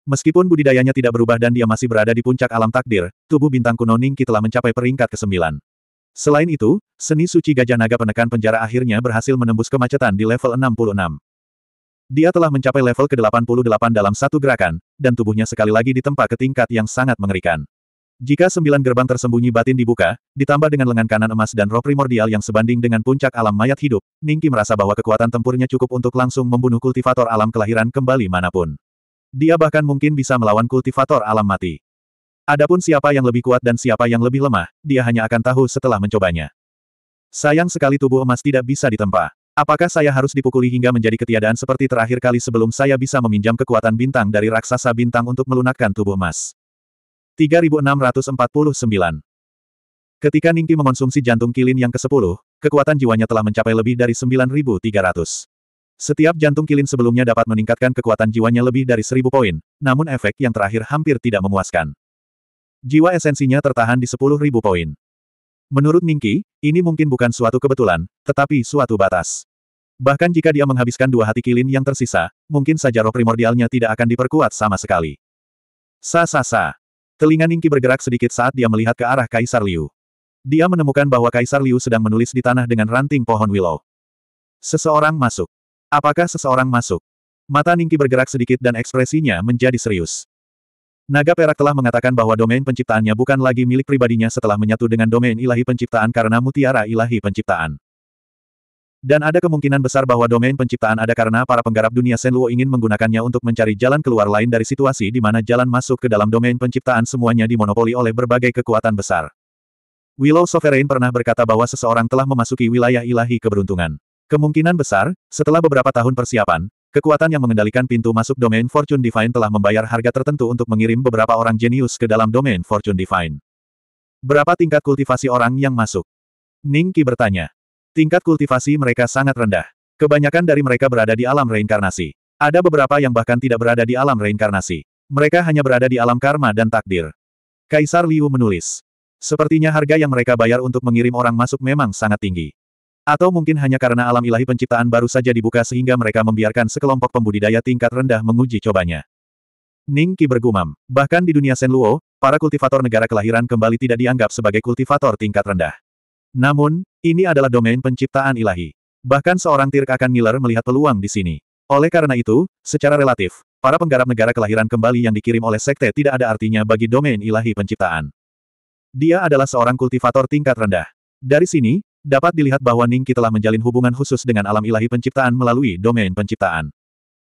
Meskipun budidayanya tidak berubah dan dia masih berada di puncak alam takdir, tubuh bintang kuno Ningki telah mencapai peringkat ke-9. Selain itu, seni suci Gajah Naga penekan penjara akhirnya berhasil menembus kemacetan di level 66. Dia telah mencapai level ke-88 dalam satu gerakan, dan tubuhnya sekali lagi ditempa ke tingkat yang sangat mengerikan. Jika sembilan gerbang tersembunyi batin dibuka, ditambah dengan lengan kanan emas dan roh primordial yang sebanding dengan puncak alam mayat hidup, Ningki merasa bahwa kekuatan tempurnya cukup untuk langsung membunuh kultivator alam kelahiran kembali manapun. Dia bahkan mungkin bisa melawan kultivator alam mati. Adapun siapa yang lebih kuat dan siapa yang lebih lemah, dia hanya akan tahu setelah mencobanya. Sayang sekali tubuh emas tidak bisa ditempa. Apakah saya harus dipukuli hingga menjadi ketiadaan seperti terakhir kali sebelum saya bisa meminjam kekuatan bintang dari raksasa bintang untuk melunakkan tubuh emas? 3649. Ketika Ningki mengonsumsi jantung kilin yang ke-10, kekuatan jiwanya telah mencapai lebih dari 9300. Setiap jantung kilin sebelumnya dapat meningkatkan kekuatan jiwanya lebih dari 1000 poin, namun efek yang terakhir hampir tidak memuaskan. Jiwa esensinya tertahan di 10.000 poin. Menurut Ningki, ini mungkin bukan suatu kebetulan, tetapi suatu batas. Bahkan jika dia menghabiskan dua hati kilin yang tersisa, mungkin saja roh primordialnya tidak akan diperkuat sama sekali. Sa-sa-sa. Telinga Ningki bergerak sedikit saat dia melihat ke arah Kaisar Liu. Dia menemukan bahwa Kaisar Liu sedang menulis di tanah dengan ranting pohon willow. Seseorang masuk. Apakah seseorang masuk? Mata Ningki bergerak sedikit dan ekspresinya menjadi serius. Naga Perak telah mengatakan bahwa domain penciptaannya bukan lagi milik pribadinya setelah menyatu dengan domain ilahi penciptaan karena mutiara ilahi penciptaan. Dan ada kemungkinan besar bahwa domain penciptaan ada karena para penggarap dunia Senluo ingin menggunakannya untuk mencari jalan keluar lain dari situasi di mana jalan masuk ke dalam domain penciptaan semuanya dimonopoli oleh berbagai kekuatan besar. Willow Sovereign pernah berkata bahwa seseorang telah memasuki wilayah ilahi keberuntungan. Kemungkinan besar, setelah beberapa tahun persiapan, kekuatan yang mengendalikan pintu masuk domain Fortune Divine telah membayar harga tertentu untuk mengirim beberapa orang jenius ke dalam domain Fortune Divine. Berapa tingkat kultivasi orang yang masuk? Ning Qi bertanya. Tingkat kultivasi mereka sangat rendah. Kebanyakan dari mereka berada di alam reinkarnasi. Ada beberapa yang bahkan tidak berada di alam reinkarnasi. Mereka hanya berada di alam karma dan takdir. Kaisar Liu menulis. Sepertinya harga yang mereka bayar untuk mengirim orang masuk memang sangat tinggi. Atau mungkin hanya karena alam ilahi penciptaan baru saja dibuka sehingga mereka membiarkan sekelompok pembudidaya tingkat rendah menguji cobanya. Ning Qi bergumam. Bahkan di dunia Luo, para kultivator negara kelahiran kembali tidak dianggap sebagai kultivator tingkat rendah. Namun, ini adalah domain penciptaan ilahi. Bahkan seorang Tirk akan ngiler melihat peluang di sini. Oleh karena itu, secara relatif, para penggarap negara kelahiran kembali yang dikirim oleh sekte tidak ada artinya bagi domain ilahi penciptaan. Dia adalah seorang kultivator tingkat rendah. Dari sini, dapat dilihat bahwa Ningki telah menjalin hubungan khusus dengan alam ilahi penciptaan melalui domain penciptaan.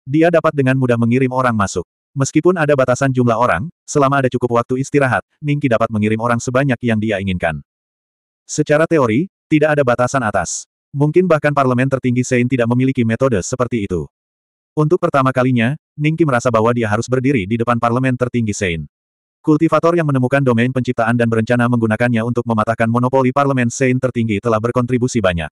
Dia dapat dengan mudah mengirim orang masuk. Meskipun ada batasan jumlah orang, selama ada cukup waktu istirahat, Ningki dapat mengirim orang sebanyak yang dia inginkan. Secara teori, tidak ada batasan atas. Mungkin bahkan parlemen tertinggi Sein tidak memiliki metode seperti itu. Untuk pertama kalinya, Ningki merasa bahwa dia harus berdiri di depan parlemen tertinggi Sein. Kultivator yang menemukan domain penciptaan dan berencana menggunakannya untuk mematahkan monopoli parlemen Sein tertinggi telah berkontribusi banyak.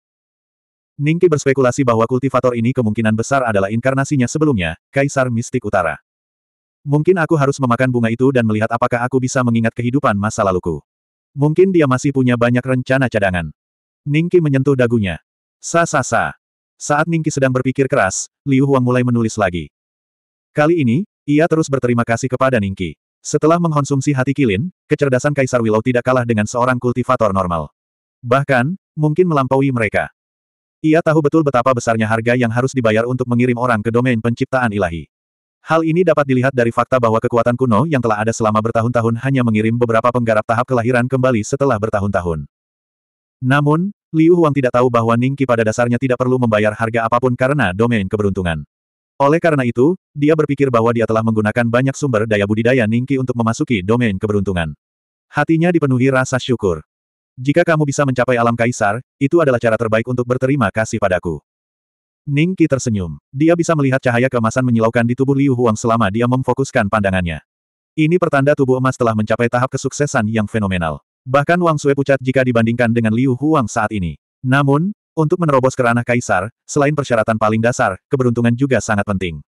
Ningki berspekulasi bahwa kultivator ini kemungkinan besar adalah inkarnasinya sebelumnya, Kaisar Mistik Utara. Mungkin aku harus memakan bunga itu dan melihat apakah aku bisa mengingat kehidupan masa laluku. Mungkin dia masih punya banyak rencana cadangan. Ningki menyentuh dagunya. Sa-sa-sa. Saat Ningki sedang berpikir keras, Liu Huang mulai menulis lagi. Kali ini, ia terus berterima kasih kepada Ningki. Setelah mengkonsumsi hati kilin, kecerdasan Kaisar Willow tidak kalah dengan seorang kultivator normal. Bahkan, mungkin melampaui mereka. Ia tahu betul betapa besarnya harga yang harus dibayar untuk mengirim orang ke domain penciptaan ilahi. Hal ini dapat dilihat dari fakta bahwa kekuatan kuno yang telah ada selama bertahun-tahun hanya mengirim beberapa penggarap tahap kelahiran kembali setelah bertahun-tahun. Namun, Liu Huang tidak tahu bahwa Ningqi pada dasarnya tidak perlu membayar harga apapun karena domain keberuntungan. Oleh karena itu, dia berpikir bahwa dia telah menggunakan banyak sumber daya budidaya Ningqi untuk memasuki domain keberuntungan. Hatinya dipenuhi rasa syukur. Jika kamu bisa mencapai alam kaisar, itu adalah cara terbaik untuk berterima kasih padaku. Ning Qi tersenyum. Dia bisa melihat cahaya keemasan menyilaukan di tubuh Liu Huang selama dia memfokuskan pandangannya. Ini pertanda tubuh emas telah mencapai tahap kesuksesan yang fenomenal. Bahkan Wang Sue pucat jika dibandingkan dengan Liu Huang saat ini. Namun, untuk menerobos ke ranah kaisar, selain persyaratan paling dasar, keberuntungan juga sangat penting.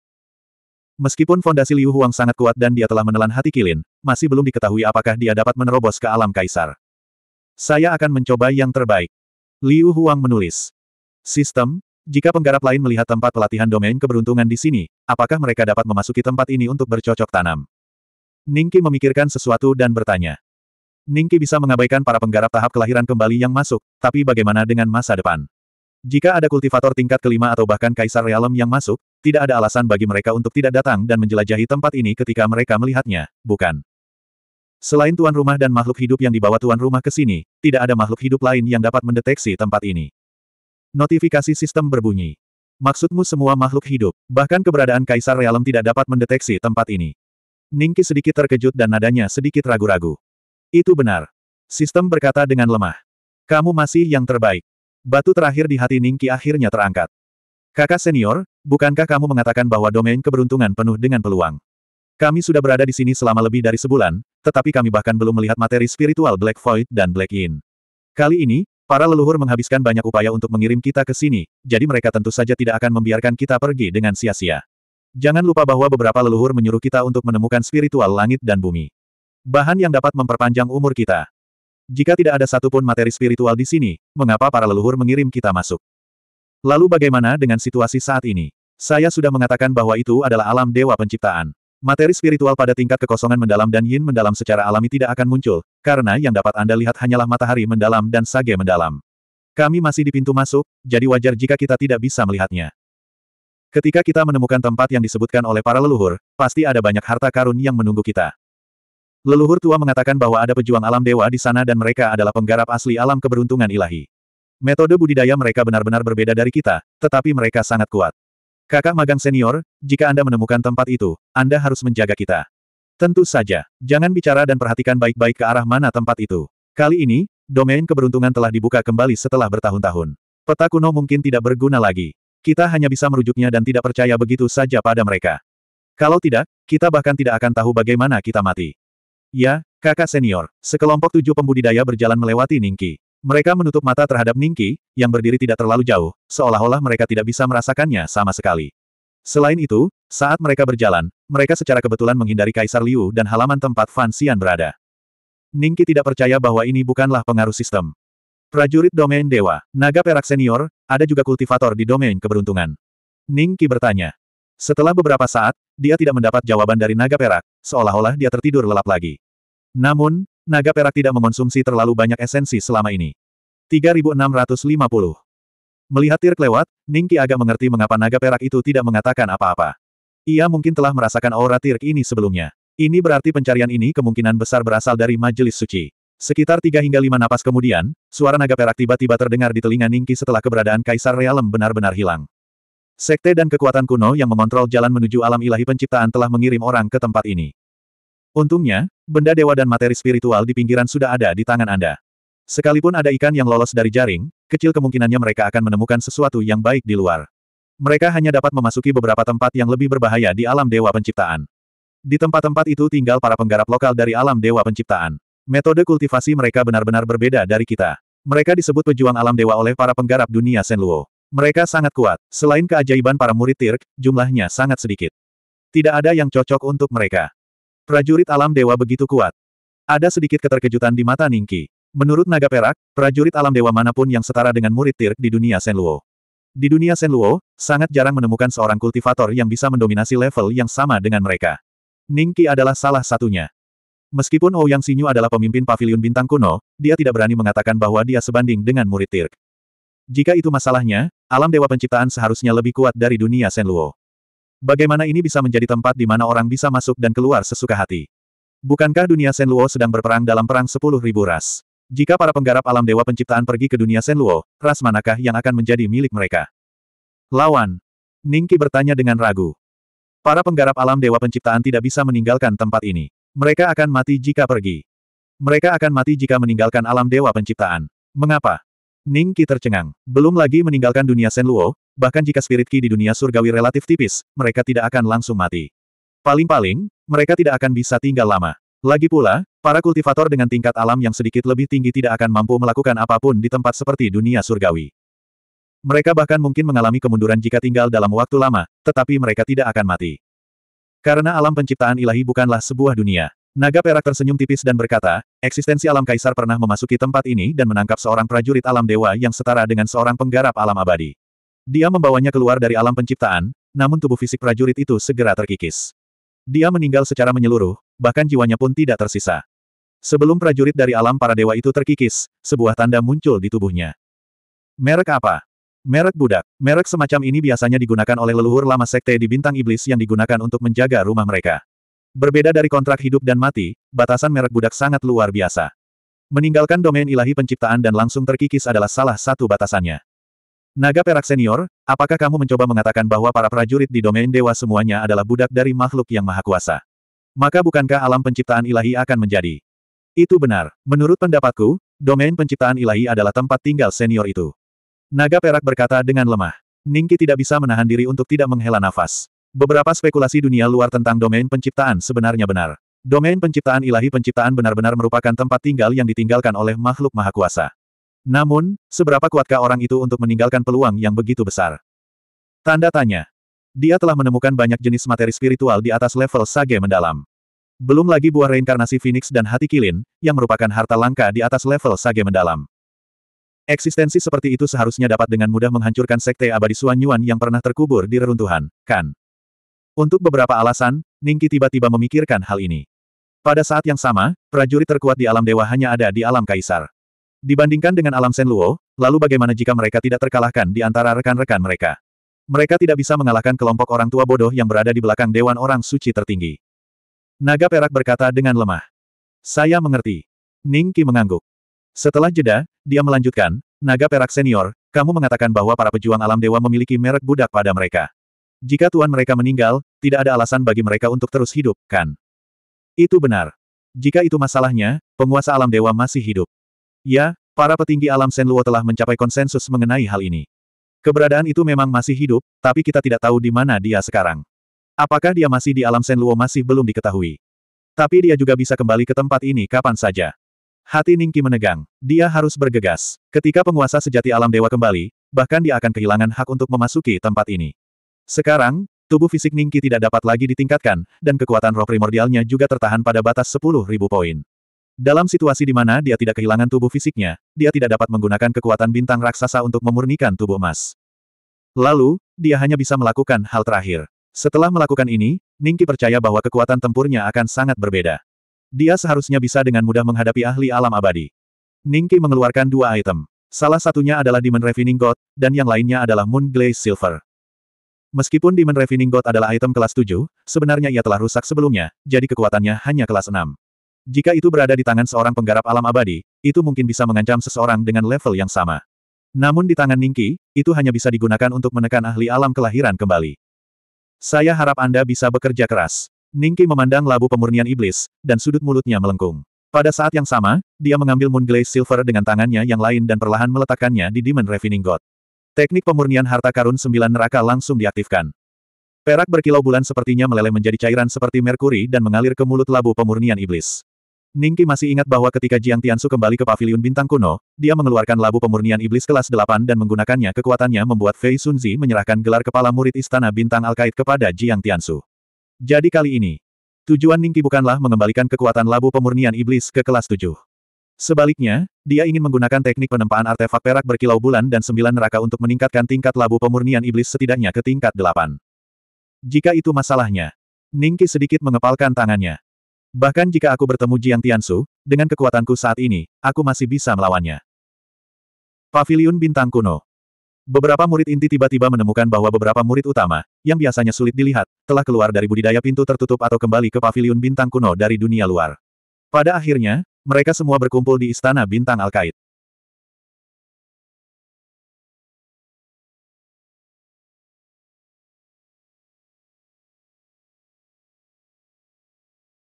Meskipun fondasi Liu Huang sangat kuat dan dia telah menelan hati Kilin, masih belum diketahui apakah dia dapat menerobos ke alam kaisar. Saya akan mencoba yang terbaik. Liu Huang menulis. Sistem, jika penggarap lain melihat tempat pelatihan domain keberuntungan di sini, apakah mereka dapat memasuki tempat ini untuk bercocok tanam? Ningki memikirkan sesuatu dan bertanya. Ningki bisa mengabaikan para penggarap tahap kelahiran kembali yang masuk, tapi bagaimana dengan masa depan? Jika ada kultivator tingkat kelima atau bahkan kaisar realem yang masuk, tidak ada alasan bagi mereka untuk tidak datang dan menjelajahi tempat ini ketika mereka melihatnya, bukan? Selain tuan rumah dan makhluk hidup yang dibawa tuan rumah ke sini, tidak ada makhluk hidup lain yang dapat mendeteksi tempat ini. Notifikasi sistem berbunyi. Maksudmu semua makhluk hidup, bahkan keberadaan Kaisar Realem tidak dapat mendeteksi tempat ini. Ningki sedikit terkejut dan nadanya sedikit ragu-ragu. Itu benar. Sistem berkata dengan lemah. Kamu masih yang terbaik. Batu terakhir di hati Ningki akhirnya terangkat. Kakak senior, bukankah kamu mengatakan bahwa domain keberuntungan penuh dengan peluang? Kami sudah berada di sini selama lebih dari sebulan, tetapi kami bahkan belum melihat materi spiritual Black Void dan Black In. Kali ini, Para leluhur menghabiskan banyak upaya untuk mengirim kita ke sini, jadi mereka tentu saja tidak akan membiarkan kita pergi dengan sia-sia. Jangan lupa bahwa beberapa leluhur menyuruh kita untuk menemukan spiritual langit dan bumi. Bahan yang dapat memperpanjang umur kita. Jika tidak ada satupun materi spiritual di sini, mengapa para leluhur mengirim kita masuk? Lalu bagaimana dengan situasi saat ini? Saya sudah mengatakan bahwa itu adalah alam dewa penciptaan. Materi spiritual pada tingkat kekosongan mendalam dan yin mendalam secara alami tidak akan muncul, karena yang dapat Anda lihat hanyalah matahari mendalam dan sage mendalam. Kami masih di pintu masuk, jadi wajar jika kita tidak bisa melihatnya. Ketika kita menemukan tempat yang disebutkan oleh para leluhur, pasti ada banyak harta karun yang menunggu kita. Leluhur tua mengatakan bahwa ada pejuang alam dewa di sana dan mereka adalah penggarap asli alam keberuntungan ilahi. Metode budidaya mereka benar-benar berbeda dari kita, tetapi mereka sangat kuat. Kakak magang senior, jika Anda menemukan tempat itu, Anda harus menjaga kita. Tentu saja, jangan bicara dan perhatikan baik-baik ke arah mana tempat itu. Kali ini, domain keberuntungan telah dibuka kembali setelah bertahun-tahun. Peta kuno mungkin tidak berguna lagi. Kita hanya bisa merujuknya dan tidak percaya begitu saja pada mereka. Kalau tidak, kita bahkan tidak akan tahu bagaimana kita mati. Ya, kakak senior, sekelompok tujuh pembudidaya berjalan melewati Ningki. Mereka menutup mata terhadap Ningki, yang berdiri tidak terlalu jauh, seolah-olah mereka tidak bisa merasakannya sama sekali. Selain itu, saat mereka berjalan, mereka secara kebetulan menghindari Kaisar Liu dan halaman tempat Fan Xian berada. Ningki tidak percaya bahwa ini bukanlah pengaruh sistem. Prajurit domain dewa, naga perak senior, ada juga kultivator di domain keberuntungan. Ningki bertanya. Setelah beberapa saat, dia tidak mendapat jawaban dari naga perak, seolah-olah dia tertidur lelap lagi. Namun, Naga perak tidak mengonsumsi terlalu banyak esensi selama ini. 3650. Melihat Tirk lewat, Ningki agak mengerti mengapa naga perak itu tidak mengatakan apa-apa. Ia mungkin telah merasakan aura Tirk ini sebelumnya. Ini berarti pencarian ini kemungkinan besar berasal dari majelis suci. Sekitar 3 hingga 5 napas kemudian, suara naga perak tiba-tiba terdengar di telinga Ningki setelah keberadaan Kaisar Realem benar-benar hilang. Sekte dan kekuatan kuno yang mengontrol jalan menuju alam ilahi penciptaan telah mengirim orang ke tempat ini. Untungnya, benda dewa dan materi spiritual di pinggiran sudah ada di tangan Anda. Sekalipun ada ikan yang lolos dari jaring, kecil kemungkinannya mereka akan menemukan sesuatu yang baik di luar. Mereka hanya dapat memasuki beberapa tempat yang lebih berbahaya di alam dewa penciptaan. Di tempat-tempat itu tinggal para penggarap lokal dari alam dewa penciptaan. Metode kultivasi mereka benar-benar berbeda dari kita. Mereka disebut pejuang alam dewa oleh para penggarap dunia Senluo. Mereka sangat kuat. Selain keajaiban para murid Tirk, jumlahnya sangat sedikit. Tidak ada yang cocok untuk mereka. Prajurit alam dewa begitu kuat. Ada sedikit keterkejutan di mata Ningki. Menurut naga perak, prajurit alam dewa manapun yang setara dengan murid Tirk di dunia Senluo. Di dunia Senluo, sangat jarang menemukan seorang kultivator yang bisa mendominasi level yang sama dengan mereka. Ningki adalah salah satunya. Meskipun Ouyang Sinyu adalah pemimpin pavilion bintang kuno, dia tidak berani mengatakan bahwa dia sebanding dengan murid Tirk. Jika itu masalahnya, alam dewa penciptaan seharusnya lebih kuat dari dunia Senluo. Bagaimana ini bisa menjadi tempat di mana orang bisa masuk dan keluar sesuka hati? Bukankah dunia Sen Luo sedang berperang dalam perang sepuluh ribu ras? Jika para penggarap alam dewa penciptaan pergi ke dunia Sen Luo, ras manakah yang akan menjadi milik mereka? Lawan. Ningki bertanya dengan ragu. Para penggarap alam dewa penciptaan tidak bisa meninggalkan tempat ini. Mereka akan mati jika pergi. Mereka akan mati jika meninggalkan alam dewa penciptaan. Mengapa? Ning Qi tercengang. Belum lagi meninggalkan dunia Sen Luo, bahkan jika spirit Qi di dunia surgawi relatif tipis, mereka tidak akan langsung mati. Paling-paling, mereka tidak akan bisa tinggal lama. Lagi pula, para kultivator dengan tingkat alam yang sedikit lebih tinggi tidak akan mampu melakukan apapun di tempat seperti dunia surgawi. Mereka bahkan mungkin mengalami kemunduran jika tinggal dalam waktu lama, tetapi mereka tidak akan mati. Karena alam penciptaan ilahi bukanlah sebuah dunia. Naga perak tersenyum tipis dan berkata, eksistensi alam kaisar pernah memasuki tempat ini dan menangkap seorang prajurit alam dewa yang setara dengan seorang penggarap alam abadi. Dia membawanya keluar dari alam penciptaan, namun tubuh fisik prajurit itu segera terkikis. Dia meninggal secara menyeluruh, bahkan jiwanya pun tidak tersisa. Sebelum prajurit dari alam para dewa itu terkikis, sebuah tanda muncul di tubuhnya. Merek apa? Merek budak. Merek semacam ini biasanya digunakan oleh leluhur lama sekte di bintang iblis yang digunakan untuk menjaga rumah mereka. Berbeda dari kontrak hidup dan mati, batasan merek budak sangat luar biasa. Meninggalkan domain ilahi penciptaan dan langsung terkikis adalah salah satu batasannya. Naga perak senior, apakah kamu mencoba mengatakan bahwa para prajurit di domain dewa semuanya adalah budak dari makhluk yang maha kuasa? Maka bukankah alam penciptaan ilahi akan menjadi? Itu benar. Menurut pendapatku, domain penciptaan ilahi adalah tempat tinggal senior itu. Naga perak berkata dengan lemah. Ningki tidak bisa menahan diri untuk tidak menghela nafas. Beberapa spekulasi dunia luar tentang domain penciptaan sebenarnya benar. Domain penciptaan ilahi penciptaan benar-benar merupakan tempat tinggal yang ditinggalkan oleh makhluk maha kuasa. Namun, seberapa kuatkah orang itu untuk meninggalkan peluang yang begitu besar? Tanda tanya. Dia telah menemukan banyak jenis materi spiritual di atas level sage mendalam. Belum lagi buah reinkarnasi Phoenix dan hati kilin, yang merupakan harta langka di atas level sage mendalam. Eksistensi seperti itu seharusnya dapat dengan mudah menghancurkan sekte abadi Suan Yuan yang pernah terkubur di reruntuhan, kan? Untuk beberapa alasan, Ningki tiba-tiba memikirkan hal ini. Pada saat yang sama, prajurit terkuat di alam dewa hanya ada di alam kaisar. Dibandingkan dengan alam Senluo, lalu bagaimana jika mereka tidak terkalahkan di antara rekan-rekan mereka? Mereka tidak bisa mengalahkan kelompok orang tua bodoh yang berada di belakang Dewan Orang Suci tertinggi. Naga Perak berkata dengan lemah. Saya mengerti. Ningki mengangguk. Setelah jeda, dia melanjutkan, Naga Perak Senior, kamu mengatakan bahwa para pejuang alam dewa memiliki merek budak pada mereka. Jika tuan mereka meninggal, tidak ada alasan bagi mereka untuk terus hidup, kan? Itu benar. Jika itu masalahnya, penguasa alam dewa masih hidup. Ya, para petinggi alam Senluo telah mencapai konsensus mengenai hal ini. Keberadaan itu memang masih hidup, tapi kita tidak tahu di mana dia sekarang. Apakah dia masih di alam Senluo masih belum diketahui. Tapi dia juga bisa kembali ke tempat ini kapan saja. Hati Ningki menegang. Dia harus bergegas. Ketika penguasa sejati alam dewa kembali, bahkan dia akan kehilangan hak untuk memasuki tempat ini. Sekarang, tubuh fisik Ningki tidak dapat lagi ditingkatkan, dan kekuatan roh primordialnya juga tertahan pada batas 10.000 poin. Dalam situasi di mana dia tidak kehilangan tubuh fisiknya, dia tidak dapat menggunakan kekuatan bintang raksasa untuk memurnikan tubuh emas. Lalu, dia hanya bisa melakukan hal terakhir. Setelah melakukan ini, Ningki percaya bahwa kekuatan tempurnya akan sangat berbeda. Dia seharusnya bisa dengan mudah menghadapi ahli alam abadi. Ningki mengeluarkan dua item. Salah satunya adalah Demon Refining God, dan yang lainnya adalah Moon Glaze Silver. Meskipun Demon Refining God adalah item kelas 7, sebenarnya ia telah rusak sebelumnya, jadi kekuatannya hanya kelas 6. Jika itu berada di tangan seorang penggarap alam abadi, itu mungkin bisa mengancam seseorang dengan level yang sama. Namun di tangan Ningki, itu hanya bisa digunakan untuk menekan ahli alam kelahiran kembali. Saya harap Anda bisa bekerja keras. Ningki memandang labu pemurnian iblis, dan sudut mulutnya melengkung. Pada saat yang sama, dia mengambil Moonglaze Silver dengan tangannya yang lain dan perlahan meletakkannya di Demon Refining God. Teknik pemurnian harta karun sembilan neraka langsung diaktifkan. Perak berkilau bulan sepertinya meleleh menjadi cairan seperti merkuri dan mengalir ke mulut labu pemurnian iblis. Ningki masih ingat bahwa ketika Jiang Tiansu kembali ke Pavilion bintang kuno, dia mengeluarkan labu pemurnian iblis kelas 8 dan menggunakannya kekuatannya membuat Fei Sunzi menyerahkan gelar kepala murid istana bintang Alkait kepada Jiang Tiansu. Jadi kali ini, tujuan Ningki bukanlah mengembalikan kekuatan labu pemurnian iblis ke kelas 7. Sebaliknya, dia ingin menggunakan teknik penempaan artefak perak berkilau bulan dan sembilan neraka untuk meningkatkan tingkat labu pemurnian iblis setidaknya ke tingkat delapan. Jika itu masalahnya. Ningki sedikit mengepalkan tangannya. Bahkan jika aku bertemu Jiang Tiansu, dengan kekuatanku saat ini, aku masih bisa melawannya. Paviliun Bintang Kuno Beberapa murid inti tiba-tiba menemukan bahwa beberapa murid utama, yang biasanya sulit dilihat, telah keluar dari budidaya pintu tertutup atau kembali ke paviliun bintang kuno dari dunia luar. Pada akhirnya, mereka semua berkumpul di Istana Bintang Alkait.